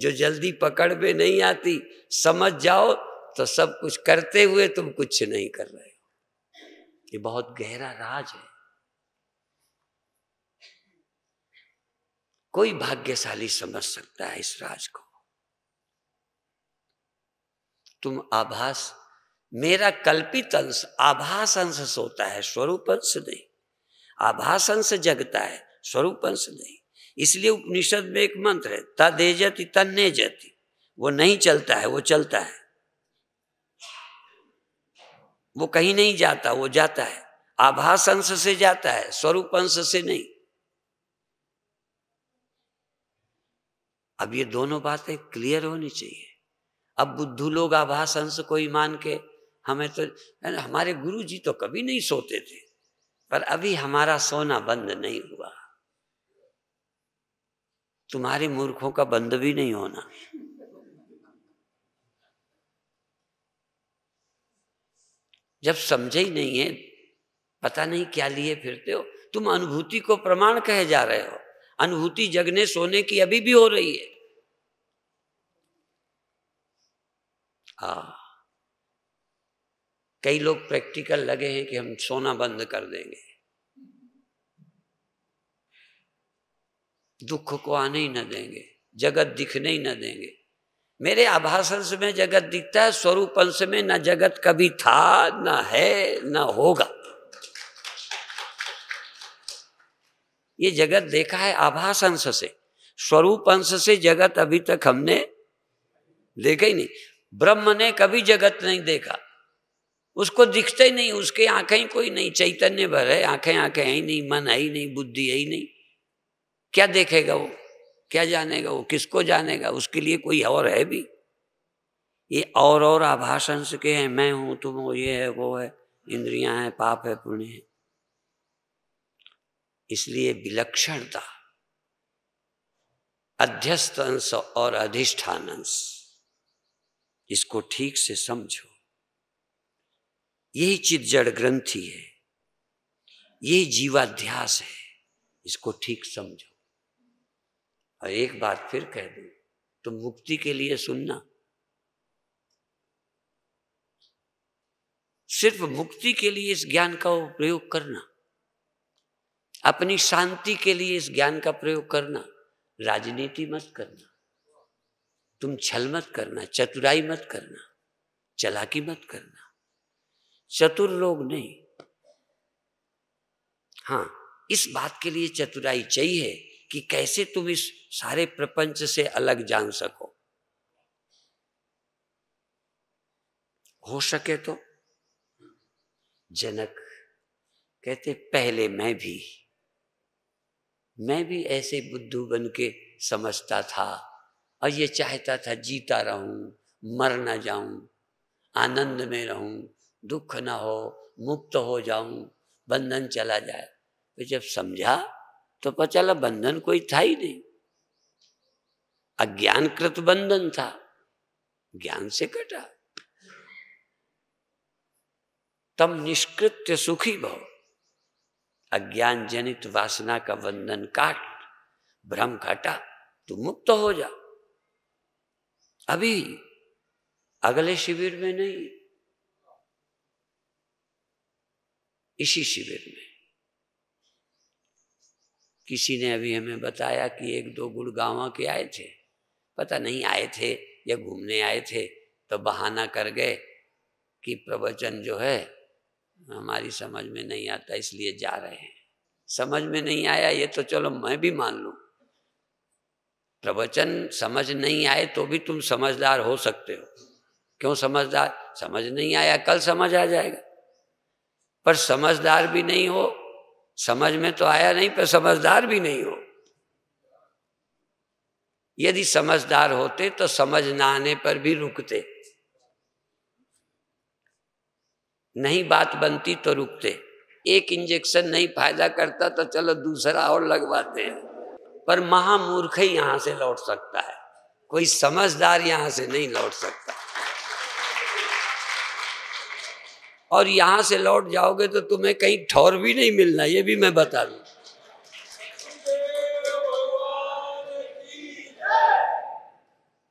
जो जल्दी पकड़ में नहीं आती समझ जाओ तो सब कुछ करते हुए तुम कुछ नहीं कर रहे हो ये बहुत गहरा राज है कोई भाग्यशाली समझ सकता है इस राज को तुम आभास मेरा कल्पित अंश आभास अंश सोता है स्वरूप अंश नहीं आभास अंश जगता है स्वरूप अंश नहीं इसलिए उपनिषद में एक मंत्र है तदेजति तन्ने जति वो नहीं चलता है वो चलता है वो कहीं नहीं जाता वो जाता है आभास अंश से जाता है स्वरूप अंश से नहीं अब ये दोनों बातें क्लियर होनी चाहिए अब बुद्धू लोग आभास हंस को ही मान के हमें तो हमारे गुरु जी तो कभी नहीं सोते थे पर अभी हमारा सोना बंद नहीं हुआ तुम्हारे मूर्खों का बंद भी नहीं होना जब समझे ही नहीं है पता नहीं क्या लिए फिरते हो तुम अनुभूति को प्रमाण कहे जा रहे हो अनुभूति जगने सोने की अभी भी हो रही है हाँ कई लोग प्रैक्टिकल लगे हैं कि हम सोना बंद कर देंगे दुख को आने ही न देंगे जगत दिखने ही न देंगे मेरे आभासंश में जगत दिखता है स्वरूप अंश में ना जगत कभी था ना है ना होगा ये जगत देखा है आभास अंश से स्वरूप अंश से जगत अभी तक हमने देखा ही नहीं ब्रह्म ने कभी जगत नहीं देखा उसको दिखते ही नहीं उसके आंखें ही कोई नहीं चैतन्य भर है आंखें आंखें है ही नहीं मन है ही नहीं बुद्धि है ही नहीं क्या देखेगा वो क्या जानेगा वो किसको जानेगा उसके लिए कोई और है भी ये और और आभाषण के हैं मैं हूं तुम हो ये है वो है इंद्रियां हैं पाप है पुण्य है इसलिए विलक्षणता अध्यस्त अंश और अधिष्ठान अंश इसको ठीक से समझो यही चित जड़ ग्रंथि है यही जीवाध्यास है इसको ठीक समझो और एक बात फिर कह दू तुम मुक्ति के लिए सुनना सिर्फ मुक्ति के लिए इस ज्ञान का प्रयोग करना अपनी शांति के लिए इस ज्ञान का प्रयोग करना राजनीति मत करना तुम छल मत करना चतुराई मत करना चलाकी मत करना चतुर लोग नहीं हाँ इस बात के लिए चतुराई चाहिए कि कैसे तुम इस सारे प्रपंच से अलग जान सको हो सके तो जनक कहते पहले मैं भी मैं भी ऐसे बुद्धू बन के समझता था और ये चाहता था जीता रहूं मर ना जाऊं आनंद में रहूं दुख ना हो मुक्त हो जाऊं बंधन चला जाए तो जब समझा तो पता चला बंधन कोई था ही नहीं अज्ञानकृत बंधन था ज्ञान से कटा तम निष्कृत्य सुखी भव अज्ञान जनित वासना का बंधन काट भ्रम घटा तू मुक्त हो जा अभी अगले शिविर में नहीं इसी शिविर में किसी ने अभी हमें बताया कि एक दो गुड़गांव के आए थे पता नहीं आए थे या घूमने आए थे तो बहाना कर गए कि प्रवचन जो है हमारी समझ में नहीं आता इसलिए जा रहे हैं समझ में नहीं आया ये तो चलो मैं भी मान लूँ प्रवचन समझ नहीं आए तो भी तुम समझदार हो सकते हो क्यों समझदार समझ नहीं आया कल समझ आ जाएगा पर समझदार भी नहीं हो समझ में तो आया नहीं पर समझदार भी नहीं हो यदि समझदार होते तो समझ ना आने पर भी रुकते नहीं बात बनती तो रुकते एक इंजेक्शन नहीं फायदा करता तो चलो दूसरा और लगवाते हैं पर महामूर्ख ही यहां से लौट सकता है कोई समझदार यहां से नहीं लौट सकता और यहां से लौट जाओगे तो तुम्हें कहीं ठौर भी नहीं मिलना ये भी मैं बता दू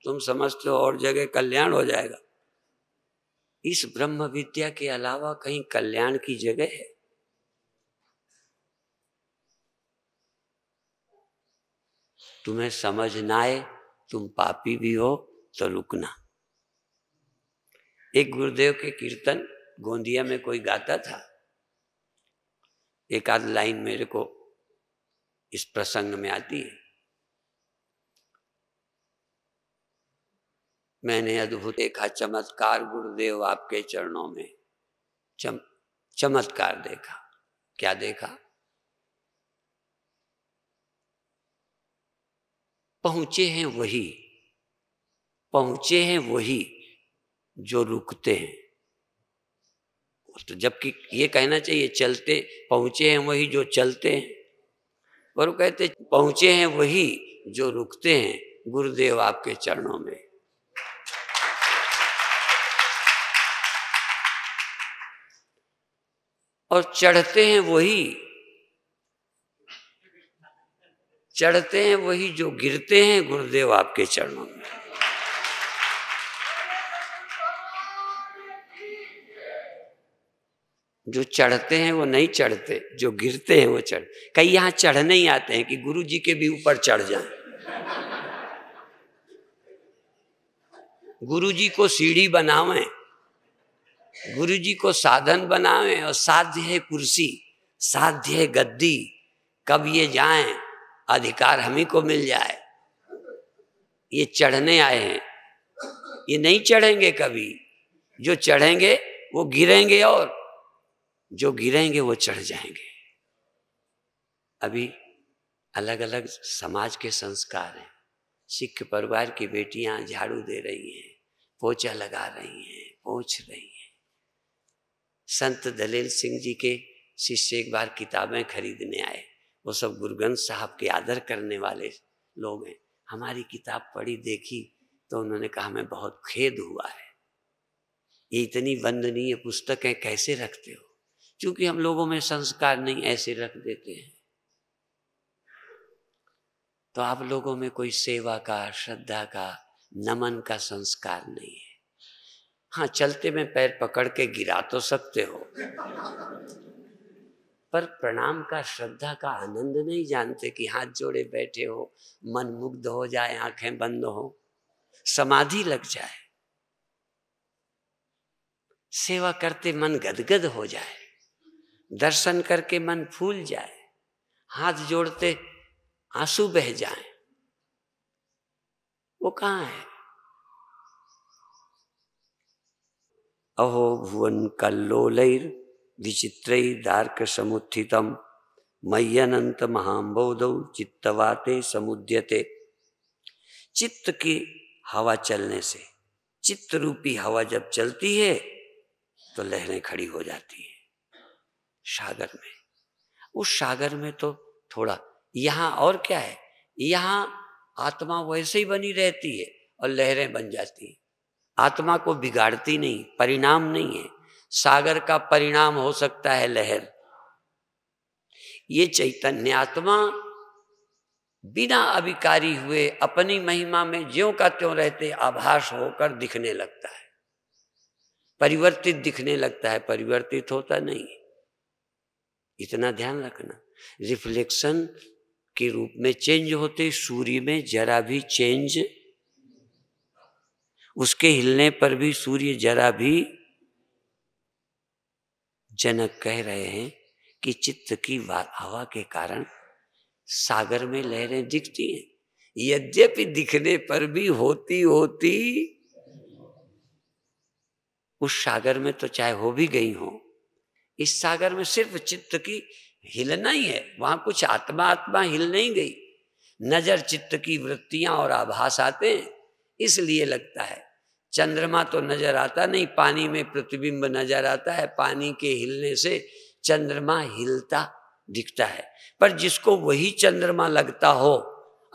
तुम समझते हो और जगह कल्याण हो जाएगा इस ब्रह्म विद्या के अलावा कहीं कल्याण की जगह है तुम्हें समझ ना आए तुम पापी भी हो तो रुकना एक गुरुदेव के कीर्तन गोंदिया में कोई गाता था एक आध लाइन मेरे को इस प्रसंग में आती है मैंने अद्भुत देखा चमत्कार गुरुदेव आपके चरणों में चम, चमत्कार देखा क्या देखा पहुंचे हैं वही पहुंचे हैं वही जो रुकते हैं तो जबकि ये कहना चाहिए चलते पहुंचे हैं वही जो चलते हैं पर वो कहते पहुंचे हैं वही जो रुकते हैं गुरुदेव आपके चरणों में और चढ़ते हैं वही चढ़ते हैं वही जो गिरते हैं गुरुदेव आपके चरणों में जो चढ़ते हैं वो नहीं चढ़ते जो गिरते हैं वो चढ़ कई यहां चढ़ने ही आते हैं कि गुरु जी के भी ऊपर चढ़ जाए गुरु जी को सीढ़ी बनावे गुरु जी को साधन बनावें और साध्य है कुर्सी साध्य है गद्दी कब ये जाएं अधिकार हम ही को मिल जाए ये चढ़ने आए हैं ये नहीं चढ़ेंगे कभी जो चढ़ेंगे वो गिरेंगे और जो गिरेंगे वो चढ़ जाएंगे अभी अलग अलग समाज के संस्कार हैं सिख परिवार की बेटियां झाड़ू दे रही हैं पोचा लगा रही हैं पोछ रही हैं संत दलेल सिंह जी के शिष्य एक बार किताबें खरीदने आए वो सब गुरु ग्रंथ साहब के आदर करने वाले लोग हैं हमारी किताब पढ़ी देखी तो उन्होंने कहा हमें बहुत खेद हुआ है ये इतनी वंदनीय पुस्तकें कैसे रखते हो क्योंकि हम लोगों में संस्कार नहीं ऐसे रख देते हैं तो आप लोगों में कोई सेवा का श्रद्धा का नमन का संस्कार नहीं है हाँ चलते में पैर पकड़ के गिरा तो सकते हो पर प्रणाम का श्रद्धा का आनंद नहीं जानते कि हाथ जोड़े बैठे हो मन मुग्ध हो जाए आंखें बंद हो समाधि लग जाए सेवा करते मन गदगद हो जाए दर्शन करके मन फूल जाए हाथ जोड़ते आंसू बह जाए वो कहाँ है अहो भुवन कल्लोलैर विचित्र दार्क समुत्थितम मय्यनंत महाम्बोध चित्तवाते समुद्यते चित्त की हवा चलने से चित्त रूपी हवा जब चलती है तो लहरें खड़ी हो जाती है सागर में उस सागर में तो थोड़ा यहाँ और क्या है यहाँ आत्मा वैसे ही बनी रहती है और लहरें बन जाती है आत्मा को बिगाड़ती नहीं परिणाम नहीं है सागर का परिणाम हो सकता है लहर ये चैतन्य आत्मा बिना अभिकारी हुए अपनी महिमा में ज्यो का त्यों रहते आभास होकर दिखने लगता है परिवर्तित दिखने लगता है परिवर्तित होता नहीं इतना ध्यान रखना रिफ्लेक्शन के रूप में चेंज होते सूर्य में जरा भी चेंज उसके हिलने पर भी सूर्य जरा भी जनक कह रहे हैं कि चित्त की हवा के कारण सागर में लहरें दिखती हैं यद्यपि दिखने पर भी होती होती उस सागर में तो चाहे हो भी गई हो इस सागर में सिर्फ चित्त की हिलना ही है वहां कुछ आत्मा आत्मा हिल नहीं गई नजर चित्त की वृत्तियां और आभास आते हैं इसलिए लगता है चंद्रमा तो नजर आता नहीं पानी में प्रतिबिंब नजर आता है पानी के हिलने से चंद्रमा हिलता दिखता है पर जिसको वही चंद्रमा लगता हो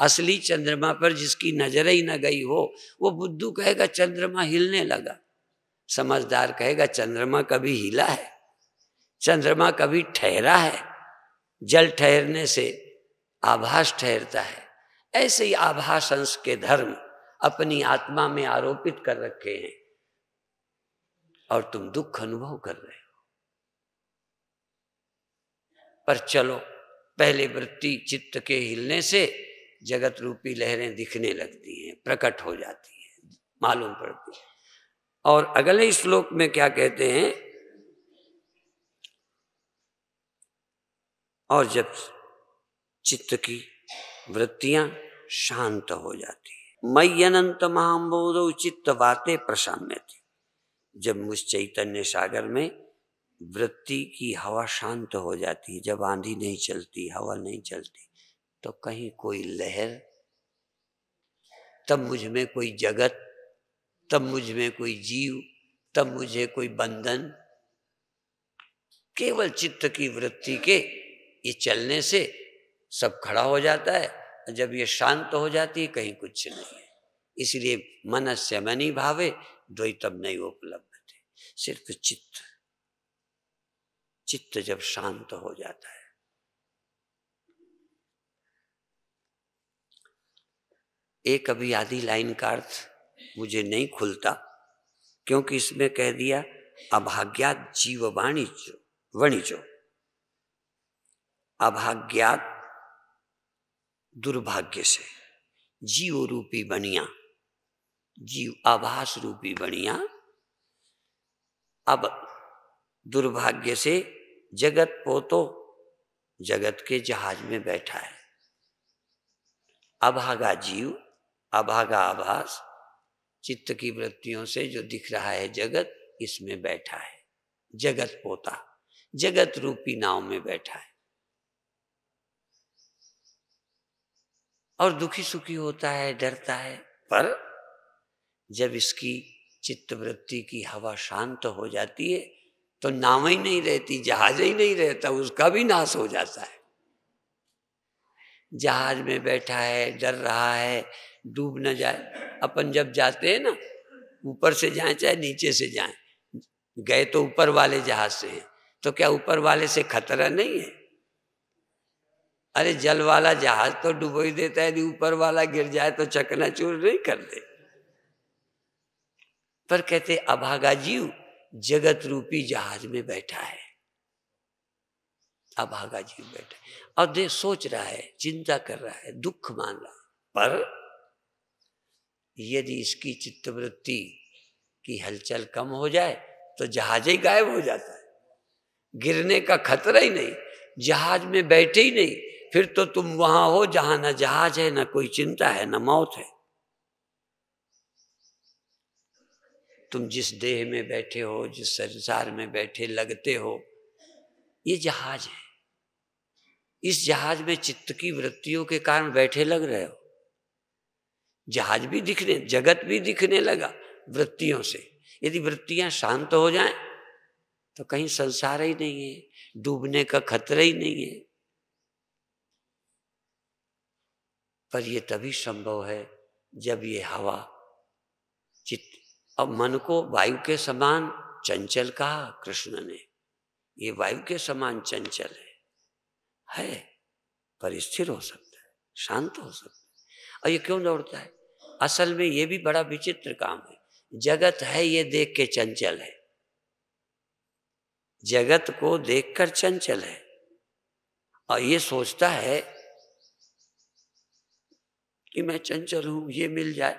असली चंद्रमा पर जिसकी नजर ही न गई हो वो बुद्धू कहेगा चंद्रमा हिलने लगा समझदार कहेगा चंद्रमा कभी हिला है चंद्रमा कभी ठहरा है जल ठहरने से आभास ठहरता है ऐसे ही आभासंस के धर्म अपनी आत्मा में आरोपित कर रखे हैं और तुम दुख अनुभव कर रहे हो पर चलो पहले वृत्ति चित्त के हिलने से जगत रूपी लहरें दिखने लगती हैं प्रकट हो जाती है मालूम पड़ती है और अगले श्लोक में क्या कहते हैं और जब चित्त की वृत्तियां शांत हो जाती मई अनंत महाम्बोधो चित्त वाते प्रशाम्य थी जब मुझ चैतन्य सागर में वृत्ति की हवा शांत हो जाती है जब आंधी नहीं चलती हवा नहीं चलती तो कहीं कोई लहर तब मुझ में कोई जगत तब मुझ में कोई जीव तब मुझे कोई बंधन केवल चित्त की वृत्ति के ये चलने से सब खड़ा हो जाता है जब ये शांत हो जाती है कहीं कुछ नहीं है इसलिए मन से मनी भावे द्वैतम नहीं उपलब्ध थे सिर्फ चित्त चित्त जब शांत हो जाता है एक अभी आदि लाइन का अर्थ मुझे नहीं खुलता क्योंकि इसमें कह दिया अभाग्यात जीव वाणिज्य वणिजो अभाग्यात दुर्भाग्य से जीव रूपी बनिया जीव आभास रूपी बनिया अब दुर्भाग्य से जगत पोतो जगत के जहाज में बैठा है अभागा जीव अभागा आभास चित्त की वृत्तियों से जो दिख रहा है जगत इसमें बैठा है जगत पोता जगत रूपी नाव में बैठा है और दुखी सुखी होता है डरता है पर जब इसकी चित्तवृत्ति की हवा शांत तो हो जाती है तो नाव ही नहीं रहती जहाज ही नहीं रहता उसका भी नाश हो जाता है जहाज में बैठा है डर रहा है डूब न जाए अपन जब जाते हैं ना ऊपर से जाए चाहे नीचे से जाए गए तो ऊपर वाले जहाज से हैं तो क्या ऊपर वाले से खतरा नहीं है अरे जल वाला जहाज तो डुबो ही देता है यदि ऊपर वाला गिर जाए तो चकनाचूर नहीं कर दे पर कहते अभागा जीव जगत रूपी जहाज में बैठा है अभागा जीव बैठा है और देख सोच रहा है चिंता कर रहा है दुख मान रहा है पर यदि इसकी चित्तवृत्ति की हलचल कम हो जाए तो जहाज ही गायब हो जाता है गिरने का खतरा ही नहीं जहाज में बैठे ही नहीं फिर तो तुम वहां हो जहां न जहाज है न कोई चिंता है न मौत है तुम जिस देह में बैठे हो जिस संसार में बैठे लगते हो ये जहाज है इस जहाज में चित्त की वृत्तियों के कारण बैठे लग रहे हो जहाज भी दिखने जगत भी दिखने लगा वृत्तियों से यदि वृत्तियां शांत हो जाएं तो कहीं संसार ही नहीं है डूबने का खतरा ही नहीं है पर यह तभी संभव है जब ये हवा चित अब मन को वायु के समान चंचल कहा कृष्ण ने ये वायु के समान चंचल है है पर स्थिर हो सकता है शांत हो सकता है और ये क्यों दौड़ता है असल में ये भी बड़ा विचित्र काम है जगत है ये देख के चंचल है जगत को देखकर चंचल है और ये सोचता है कि मैं चंचल हूं ये मिल जाए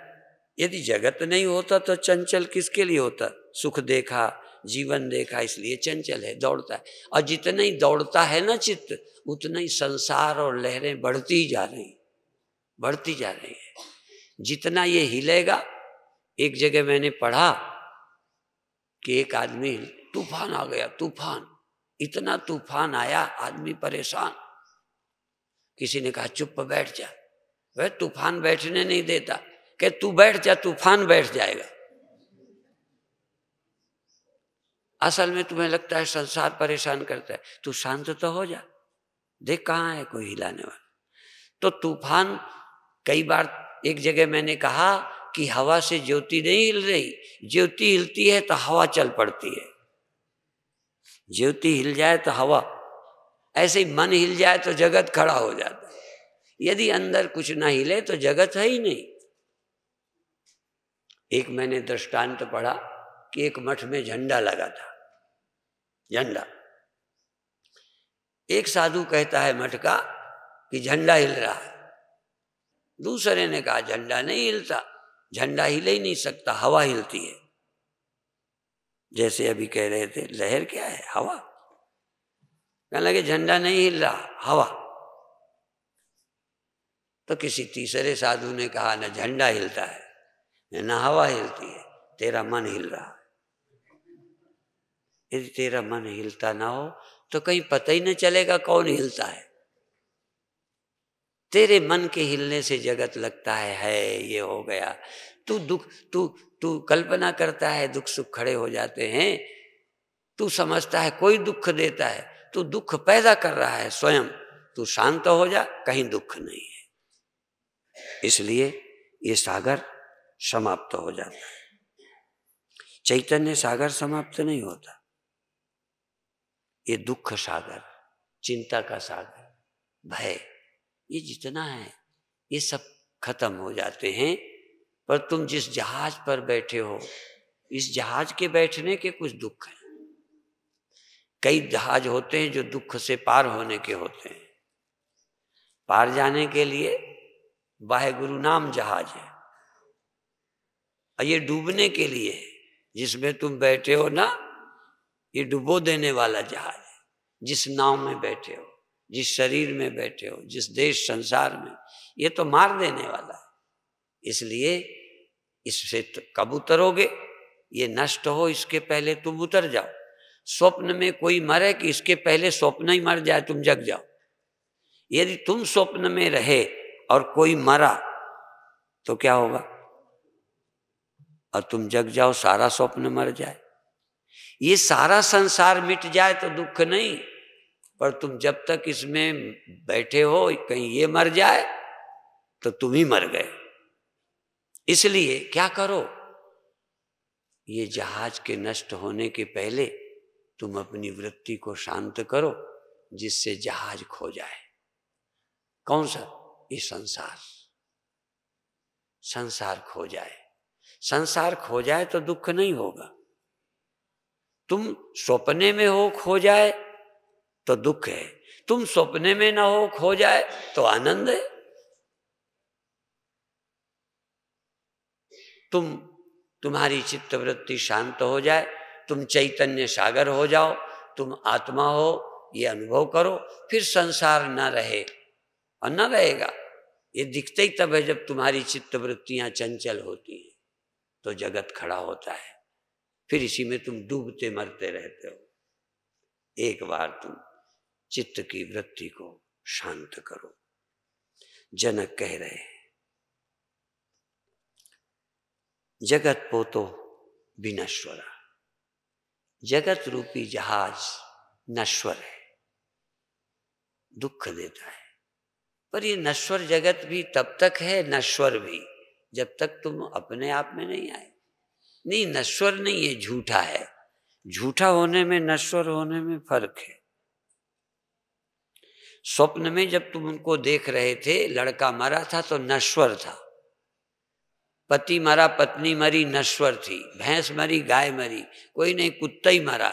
यदि जगत नहीं होता तो चंचल किसके लिए होता सुख देखा जीवन देखा इसलिए चंचल है दौड़ता है और जितना ही दौड़ता है ना चित्त उतना ही संसार और लहरें बढ़ती जा रही बढ़ती जा रही है जितना ये हिलेगा एक जगह मैंने पढ़ा कि एक आदमी तूफान आ गया तूफान इतना तूफान आया आदमी परेशान किसी ने कहा चुप बैठ जा वह तूफान बैठने नहीं देता कि तू बैठ जा तूफान बैठ जाएगा असल में तुम्हें लगता है संसार परेशान करता है तू शांत तो हो जा देख कहाँ है कोई हिलाने वाला तो तूफान कई बार एक जगह मैंने कहा कि हवा से ज्योति नहीं हिल रही ज्योति हिलती है तो हवा चल पड़ती है ज्योति हिल जाए तो हवा ऐसे ही मन हिल जाए तो जगत खड़ा हो जाता यदि अंदर कुछ ना हिले तो जगत है ही नहीं एक मैंने दृष्टांत पढ़ा कि एक मठ में झंडा लगा था झंडा एक साधु कहता है मठ का कि झंडा हिल रहा है दूसरे ने कहा झंडा नहीं हिलता झंडा हिल ही नहीं सकता हवा हिलती है जैसे अभी कह रहे थे लहर क्या है हवा कहने लगे झंडा नहीं हिल रहा हवा तो किसी तीसरे साधु ने कहा न झंडा हिलता है न हवा हिलती है तेरा मन हिल रहा है यदि तेरा मन हिलता ना हो तो कहीं पता ही न चलेगा कौन हिलता है तेरे मन के हिलने से जगत लगता है है ये हो गया तू दुख तू तू कल्पना करता है दुख सुख खड़े हो जाते हैं तू समझता है कोई दुख देता है तू दुख पैदा कर रहा है स्वयं तू शांत हो जा कहीं दुख नहीं है इसलिए ये सागर समाप्त हो जाता है चैतन्य सागर समाप्त नहीं होता ये दुख सागर चिंता का सागर भय ये जितना है ये सब खत्म हो जाते हैं पर तुम जिस जहाज पर बैठे हो इस जहाज के बैठने के कुछ दुख हैं कई जहाज होते हैं जो दुख से पार होने के होते हैं पार जाने के लिए वाहेगुरु नाम जहाज है ये डूबने के लिए जिसमें तुम बैठे हो ना ये डुबो देने वाला जहाज है जिस नाव में बैठे हो जिस शरीर में बैठे हो जिस देश संसार में ये तो मार देने वाला है इसलिए इससे तो कब उतरोगे ये नष्ट हो इसके पहले तुम उतर जाओ स्वप्न में कोई मरे कि इसके पहले स्वप्न ही मर जाए तुम जग जाओ यदि तुम स्वप्न में रहे और कोई मरा तो क्या होगा और तुम जग जाओ सारा स्वप्न मर जाए ये सारा संसार मिट जाए तो दुख नहीं पर तुम जब तक इसमें बैठे हो कहीं ये मर जाए तो तुम ही मर गए इसलिए क्या करो ये जहाज के नष्ट होने के पहले तुम अपनी वृत्ति को शांत करो जिससे जहाज खो जाए कौन सा ये संसार संसार खो जाए संसार खो जाए तो दुख नहीं होगा तुम सपने में हो खो जाए तो दुख है तुम सपने में ना हो खो जाए तो आनंद है तुम तुम्हारी चित्तवृत्ति शांत हो जाए तुम चैतन्य सागर हो जाओ तुम आत्मा हो ये अनुभव करो फिर संसार ना रहे न रहेगा ये दिखते ही तब है जब तुम्हारी चित्त वृत्तियां चंचल होती हैं तो जगत खड़ा होता है फिर इसी में तुम डूबते मरते रहते हो एक बार तुम चित्त की वृत्ति को शांत करो जनक कह रहे हैं जगत पोतो विनश्वरा जगत रूपी जहाज नश्वर है दुख देता है पर ये नश्वर जगत भी तब तक है नश्वर भी जब तक तुम अपने आप में नहीं आए नहीं नश्वर नहीं ये झूठा है झूठा होने में नश्वर होने में फर्क है स्वप्न में जब तुम उनको देख रहे थे लड़का मरा था तो नश्वर था पति मरा पत्नी मरी नश्वर थी भैंस मरी गाय मरी कोई नहीं कुत्ता ही मरा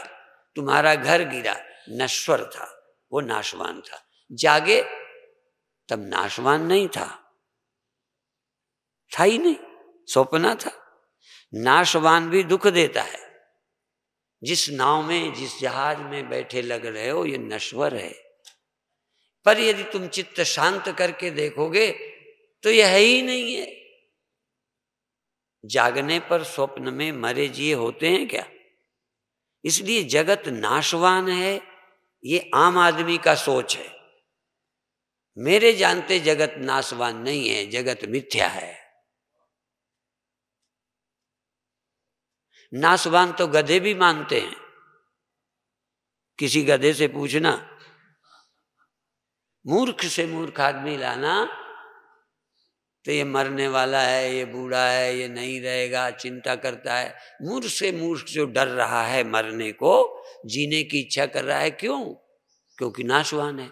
तुम्हारा घर गिरा नश्वर था वो नाशवान था जागे तब नाशवान नहीं था था ही नहीं सपना था नाशवान भी दुख देता है जिस नाव में जिस जहाज में बैठे लग रहे हो ये नश्वर है पर यदि तुम चित्त शांत करके देखोगे तो यह है ही नहीं है जागने पर स्वप्न में मरे जिए होते हैं क्या इसलिए जगत नाशवान है ये आम आदमी का सोच है मेरे जानते जगत नाशवान नहीं है जगत मिथ्या है नाशवान तो गधे भी मानते हैं किसी गधे से पूछना मूर्ख से मूर्ख आदमी लाना तो ये मरने वाला है ये बूढ़ा है ये नहीं रहेगा चिंता करता है मूर्ख से मूर्ख जो डर रहा है मरने को जीने की इच्छा कर रहा है क्यों क्योंकि नाशवान है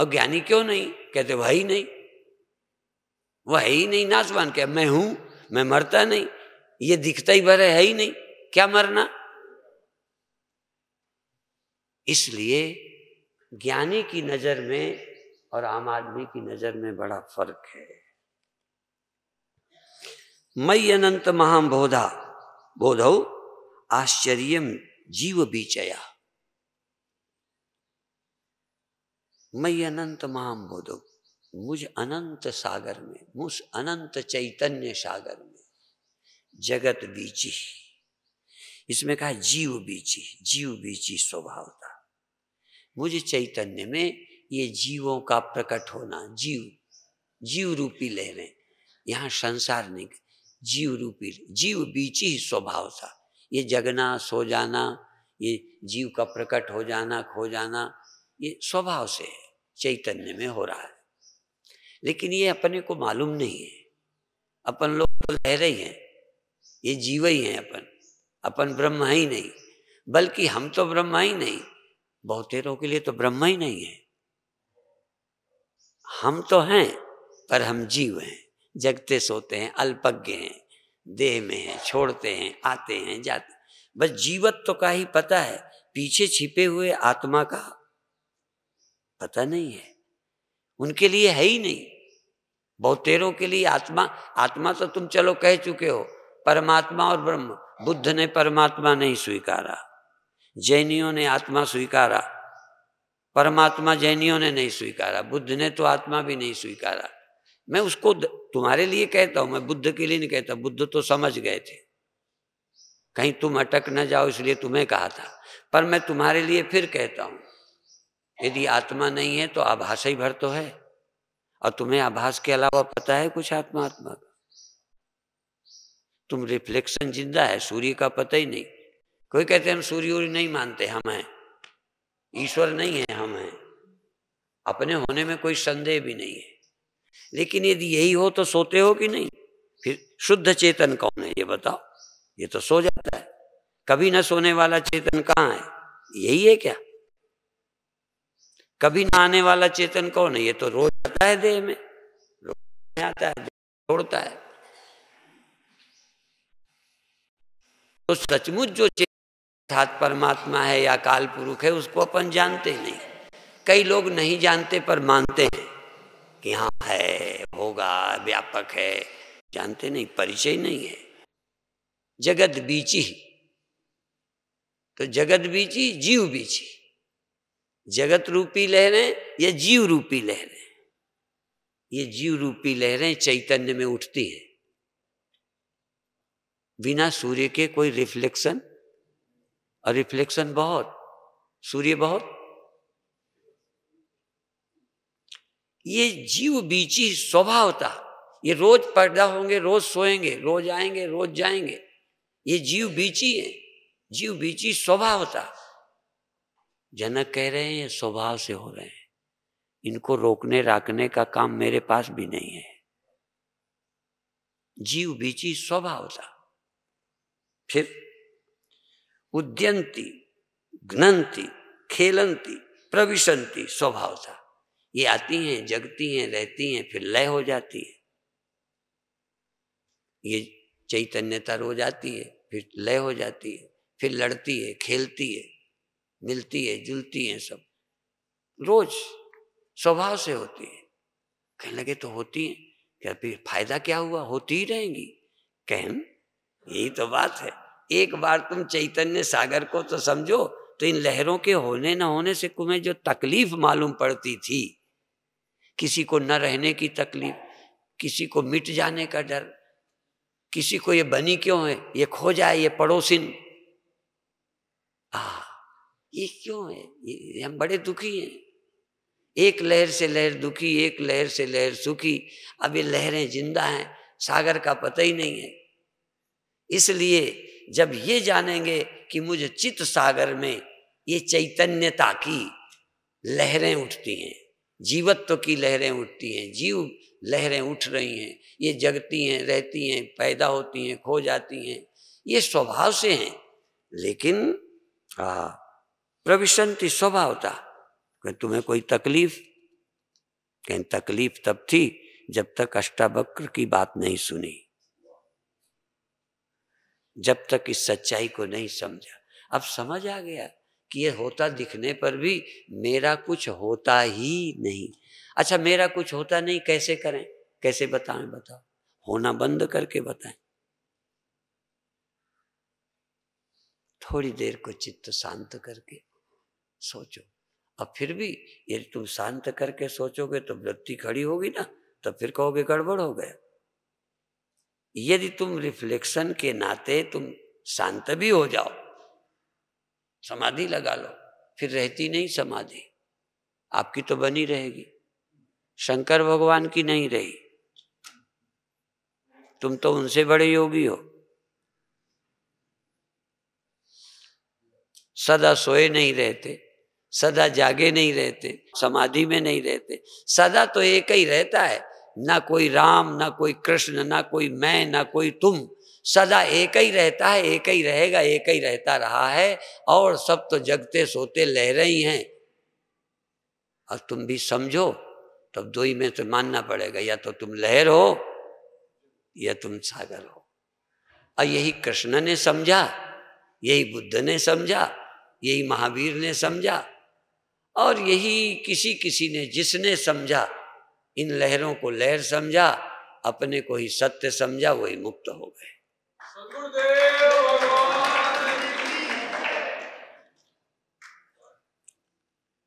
अब ज्ञानी क्यों नहीं कहते वह ही नहीं वह है ही नहीं नाचवान क्या मैं हूं मैं मरता नहीं ये दिखता ही भरे है ही नहीं क्या मरना इसलिए ज्ञानी की नजर में और आम आदमी की नजर में बड़ा फर्क है मई अनंत महाम बोधा बोधौ आश्चर्य जीव बीचया मई अनंत माम बोधो मुझ अनंत सागर में मुझ अनंत चैतन्य सागर में जगत बीची इसमें कहा जीव बीची जीव बीची स्वभाव था मुझ चैतन्य में ये जीवों का प्रकट होना जीव जीव रूपी लहरें यहाँ संसार नहीं जीव रूपी जीव बीची ही स्वभाव था ये जगना सो जाना ये जीव का प्रकट हो जाना खो जाना ये स्वभाव से चैतन्य में हो रहा है लेकिन ये अपने को मालूम नहीं है अपन लोग तो रह रहे हैं ये जीव ही हैं अपन अपन ब्रह्म ही नहीं बल्कि हम तो ब्रह्म ही नहीं बहुतेरों के लिए तो ब्रह्म ही नहीं है हम तो हैं पर हम जीव हैं जगते सोते हैं अल्पज्ञ हैं देह में हैं छोड़ते हैं आते हैं जाते हैं बस जीवत तो का ही पता है पीछे छिपे हुए आत्मा का पता नहीं है उनके लिए है ही नहीं बहुतेरों के लिए आत्मा आत्मा तो तुम चलो कह चुके हो परमात्मा और ब्रह्म बुद्ध ने परमात्मा नहीं स्वीकारा जैनियों ने आत्मा स्वीकारा परमात्मा जैनियों ने नहीं स्वीकारा बुद्ध ने तो आत्मा भी नहीं स्वीकारा मैं उसको तुम्हारे लिए कहता हूं मैं बुद्ध के लिए नहीं कहता बुद्ध तो समझ गए थे कहीं तुम अटक न जाओ इसलिए तुम्हें कहा था पर मैं तुम्हारे लिए फिर कहता हूं यदि आत्मा नहीं है तो आभास ही भर तो है और तुम्हें आभास के अलावा पता है कुछ आत्मा आत्मा का तुम रिफ्लेक्शन जिंदा है सूर्य का पता ही नहीं कोई कहते हम सूर्य उर्य नहीं मानते हम हैं ईश्वर नहीं है हम हैं अपने होने में कोई संदेह भी नहीं है लेकिन यदि यही हो तो सोते हो कि नहीं फिर शुद्ध चेतन कौन है ये बताओ ये तो सो जाता है कभी ना सोने वाला चेतन कहाँ है यही है क्या कभी ना आने वाला चेतन कौन है ये तो रोज आता है देह में रोज आता है छोड़ता है तो सचमुच जो अर्थात परमात्मा है या काल पुरुष है उसको अपन जानते नहीं कई लोग नहीं जानते पर मानते हैं कि हाँ है होगा व्यापक है जानते नहीं परिचय नहीं है जगत बीची तो जगत बीची जीव बीची जगत रूपी लहरें या जीव रूपी लहरें ये जीव रूपी लहरें चैतन्य में उठती हैं बिना सूर्य के कोई रिफ्लेक्शन और रिफ्लेक्शन बहुत सूर्य बहुत ये जीव बीची स्वभाव था ये रोज पर्दा होंगे रोज सोएंगे रोज आएंगे रोज जाएंगे ये जीव बीची है जीव बीची स्वभाव था जनक कह रहे हैं ये स्वभाव से हो रहे हैं इनको रोकने राकने का काम मेरे पास भी नहीं है जीव बीची स्वभाव था फिर उद्यंती घनंती खेलंती प्रविशंती स्वभाव था ये आती हैं जगती हैं रहती हैं फिर लय हो जाती है ये चैतन्यता रो जाती है फिर लय हो जाती है फिर लड़ती है खेलती है मिलती है जुलती हैं सब रोज स्वभाव से होती है कहने लगे तो होती हैं क्या फिर फायदा क्या हुआ होती ही रहेंगी कहन यही तो बात है एक बार तुम चैतन्य सागर को तो समझो तो इन लहरों के होने न होने से तुम्हें जो तकलीफ मालूम पड़ती थी किसी को न रहने की तकलीफ किसी को मिट जाने का डर किसी को ये बनी क्यों है ये खो जाए ये पड़ोसिन आ ये क्यों है ये हम बड़े दुखी हैं एक लहर से लहर दुखी एक लहर से लहर सुखी अब ये लहरें जिंदा हैं सागर का पता ही नहीं है इसलिए जब ये जानेंगे कि मुझे चित्त सागर में ये चैतन्यता की लहरें उठती हैं जीवत्व की लहरें उठती हैं जीव लहरें उठ रही हैं ये जगती हैं रहती हैं पैदा होती हैं खो जाती हैं ये स्वभाव से हैं लेकिन हाँ प्रविशंति स्वभावता तुम्हें कोई तकलीफ कहीं तकलीफ तब थी जब तक अष्टावक्र की बात नहीं सुनी जब तक इस सच्चाई को नहीं समझा अब समझ आ गया कि ये होता दिखने पर भी मेरा कुछ होता ही नहीं अच्छा मेरा कुछ होता नहीं कैसे करें कैसे बताएं बताओ होना बंद करके बताएं थोड़ी देर को चित्त शांत करके सोचो अब फिर भी यदि तुम शांत करके सोचोगे तो वृत्ति खड़ी होगी ना तो फिर कहोगे गड़बड़ हो गया यदि तुम रिफ्लेक्शन के नाते तुम शांत भी हो जाओ समाधि लगा लो फिर रहती नहीं समाधि आपकी तो बनी रहेगी शंकर भगवान की नहीं रही तुम तो उनसे बड़े योगी हो सदा सोए नहीं रहते सदा जागे नहीं रहते समाधि में नहीं रहते सदा तो एक ही रहता है ना कोई राम ना कोई कृष्ण ना कोई मैं ना कोई तुम सदा एक ही रहता है एक ही रहेगा एक ही रहता रहा है और सब तो जगते सोते लह रही हैं और तुम भी समझो तब दो ही में तो मानना पड़ेगा या तो तुम लहर हो या तुम सागर हो और यही कृष्ण ने समझा यही बुद्ध ने समझा यही महावीर ने समझा और यही किसी किसी ने जिसने समझा इन लहरों को लहर समझा अपने को ही सत्य समझा वही मुक्त हो गए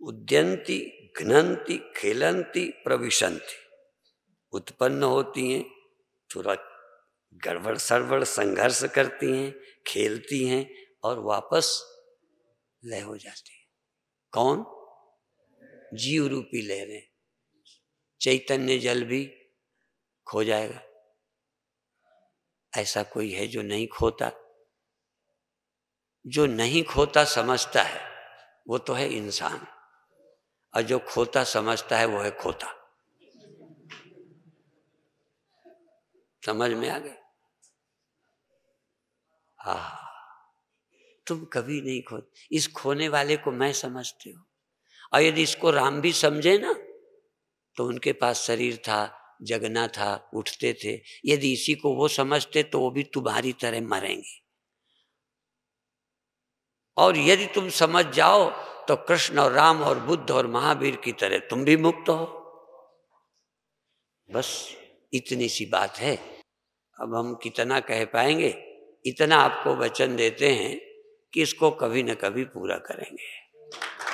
उद्यंती घनंती खेलंती प्रविशंती उत्पन्न होती हैं थोड़ा गड़बड़ सड़बड़ संघर्ष करती हैं खेलती हैं और वापस लय हो जाती है कौन जीव रूपी लहरें चैतन्य जल भी खो जाएगा ऐसा कोई है जो नहीं खोता जो नहीं खोता समझता है वो तो है इंसान और जो खोता समझता है वो है खोता समझ में आ गए आ तुम कभी नहीं खो इस खोने वाले को मैं समझते हो और यदि इसको राम भी समझे ना तो उनके पास शरीर था जगना था उठते थे यदि इसी को वो समझते तो वो भी तुम्हारी तरह मरेंगे और यदि तुम समझ जाओ तो कृष्ण और राम और बुद्ध और महावीर की तरह तुम भी मुक्त हो बस इतनी सी बात है अब हम कितना कह पाएंगे इतना आपको वचन देते हैं कि इसको कभी न कभी पूरा करेंगे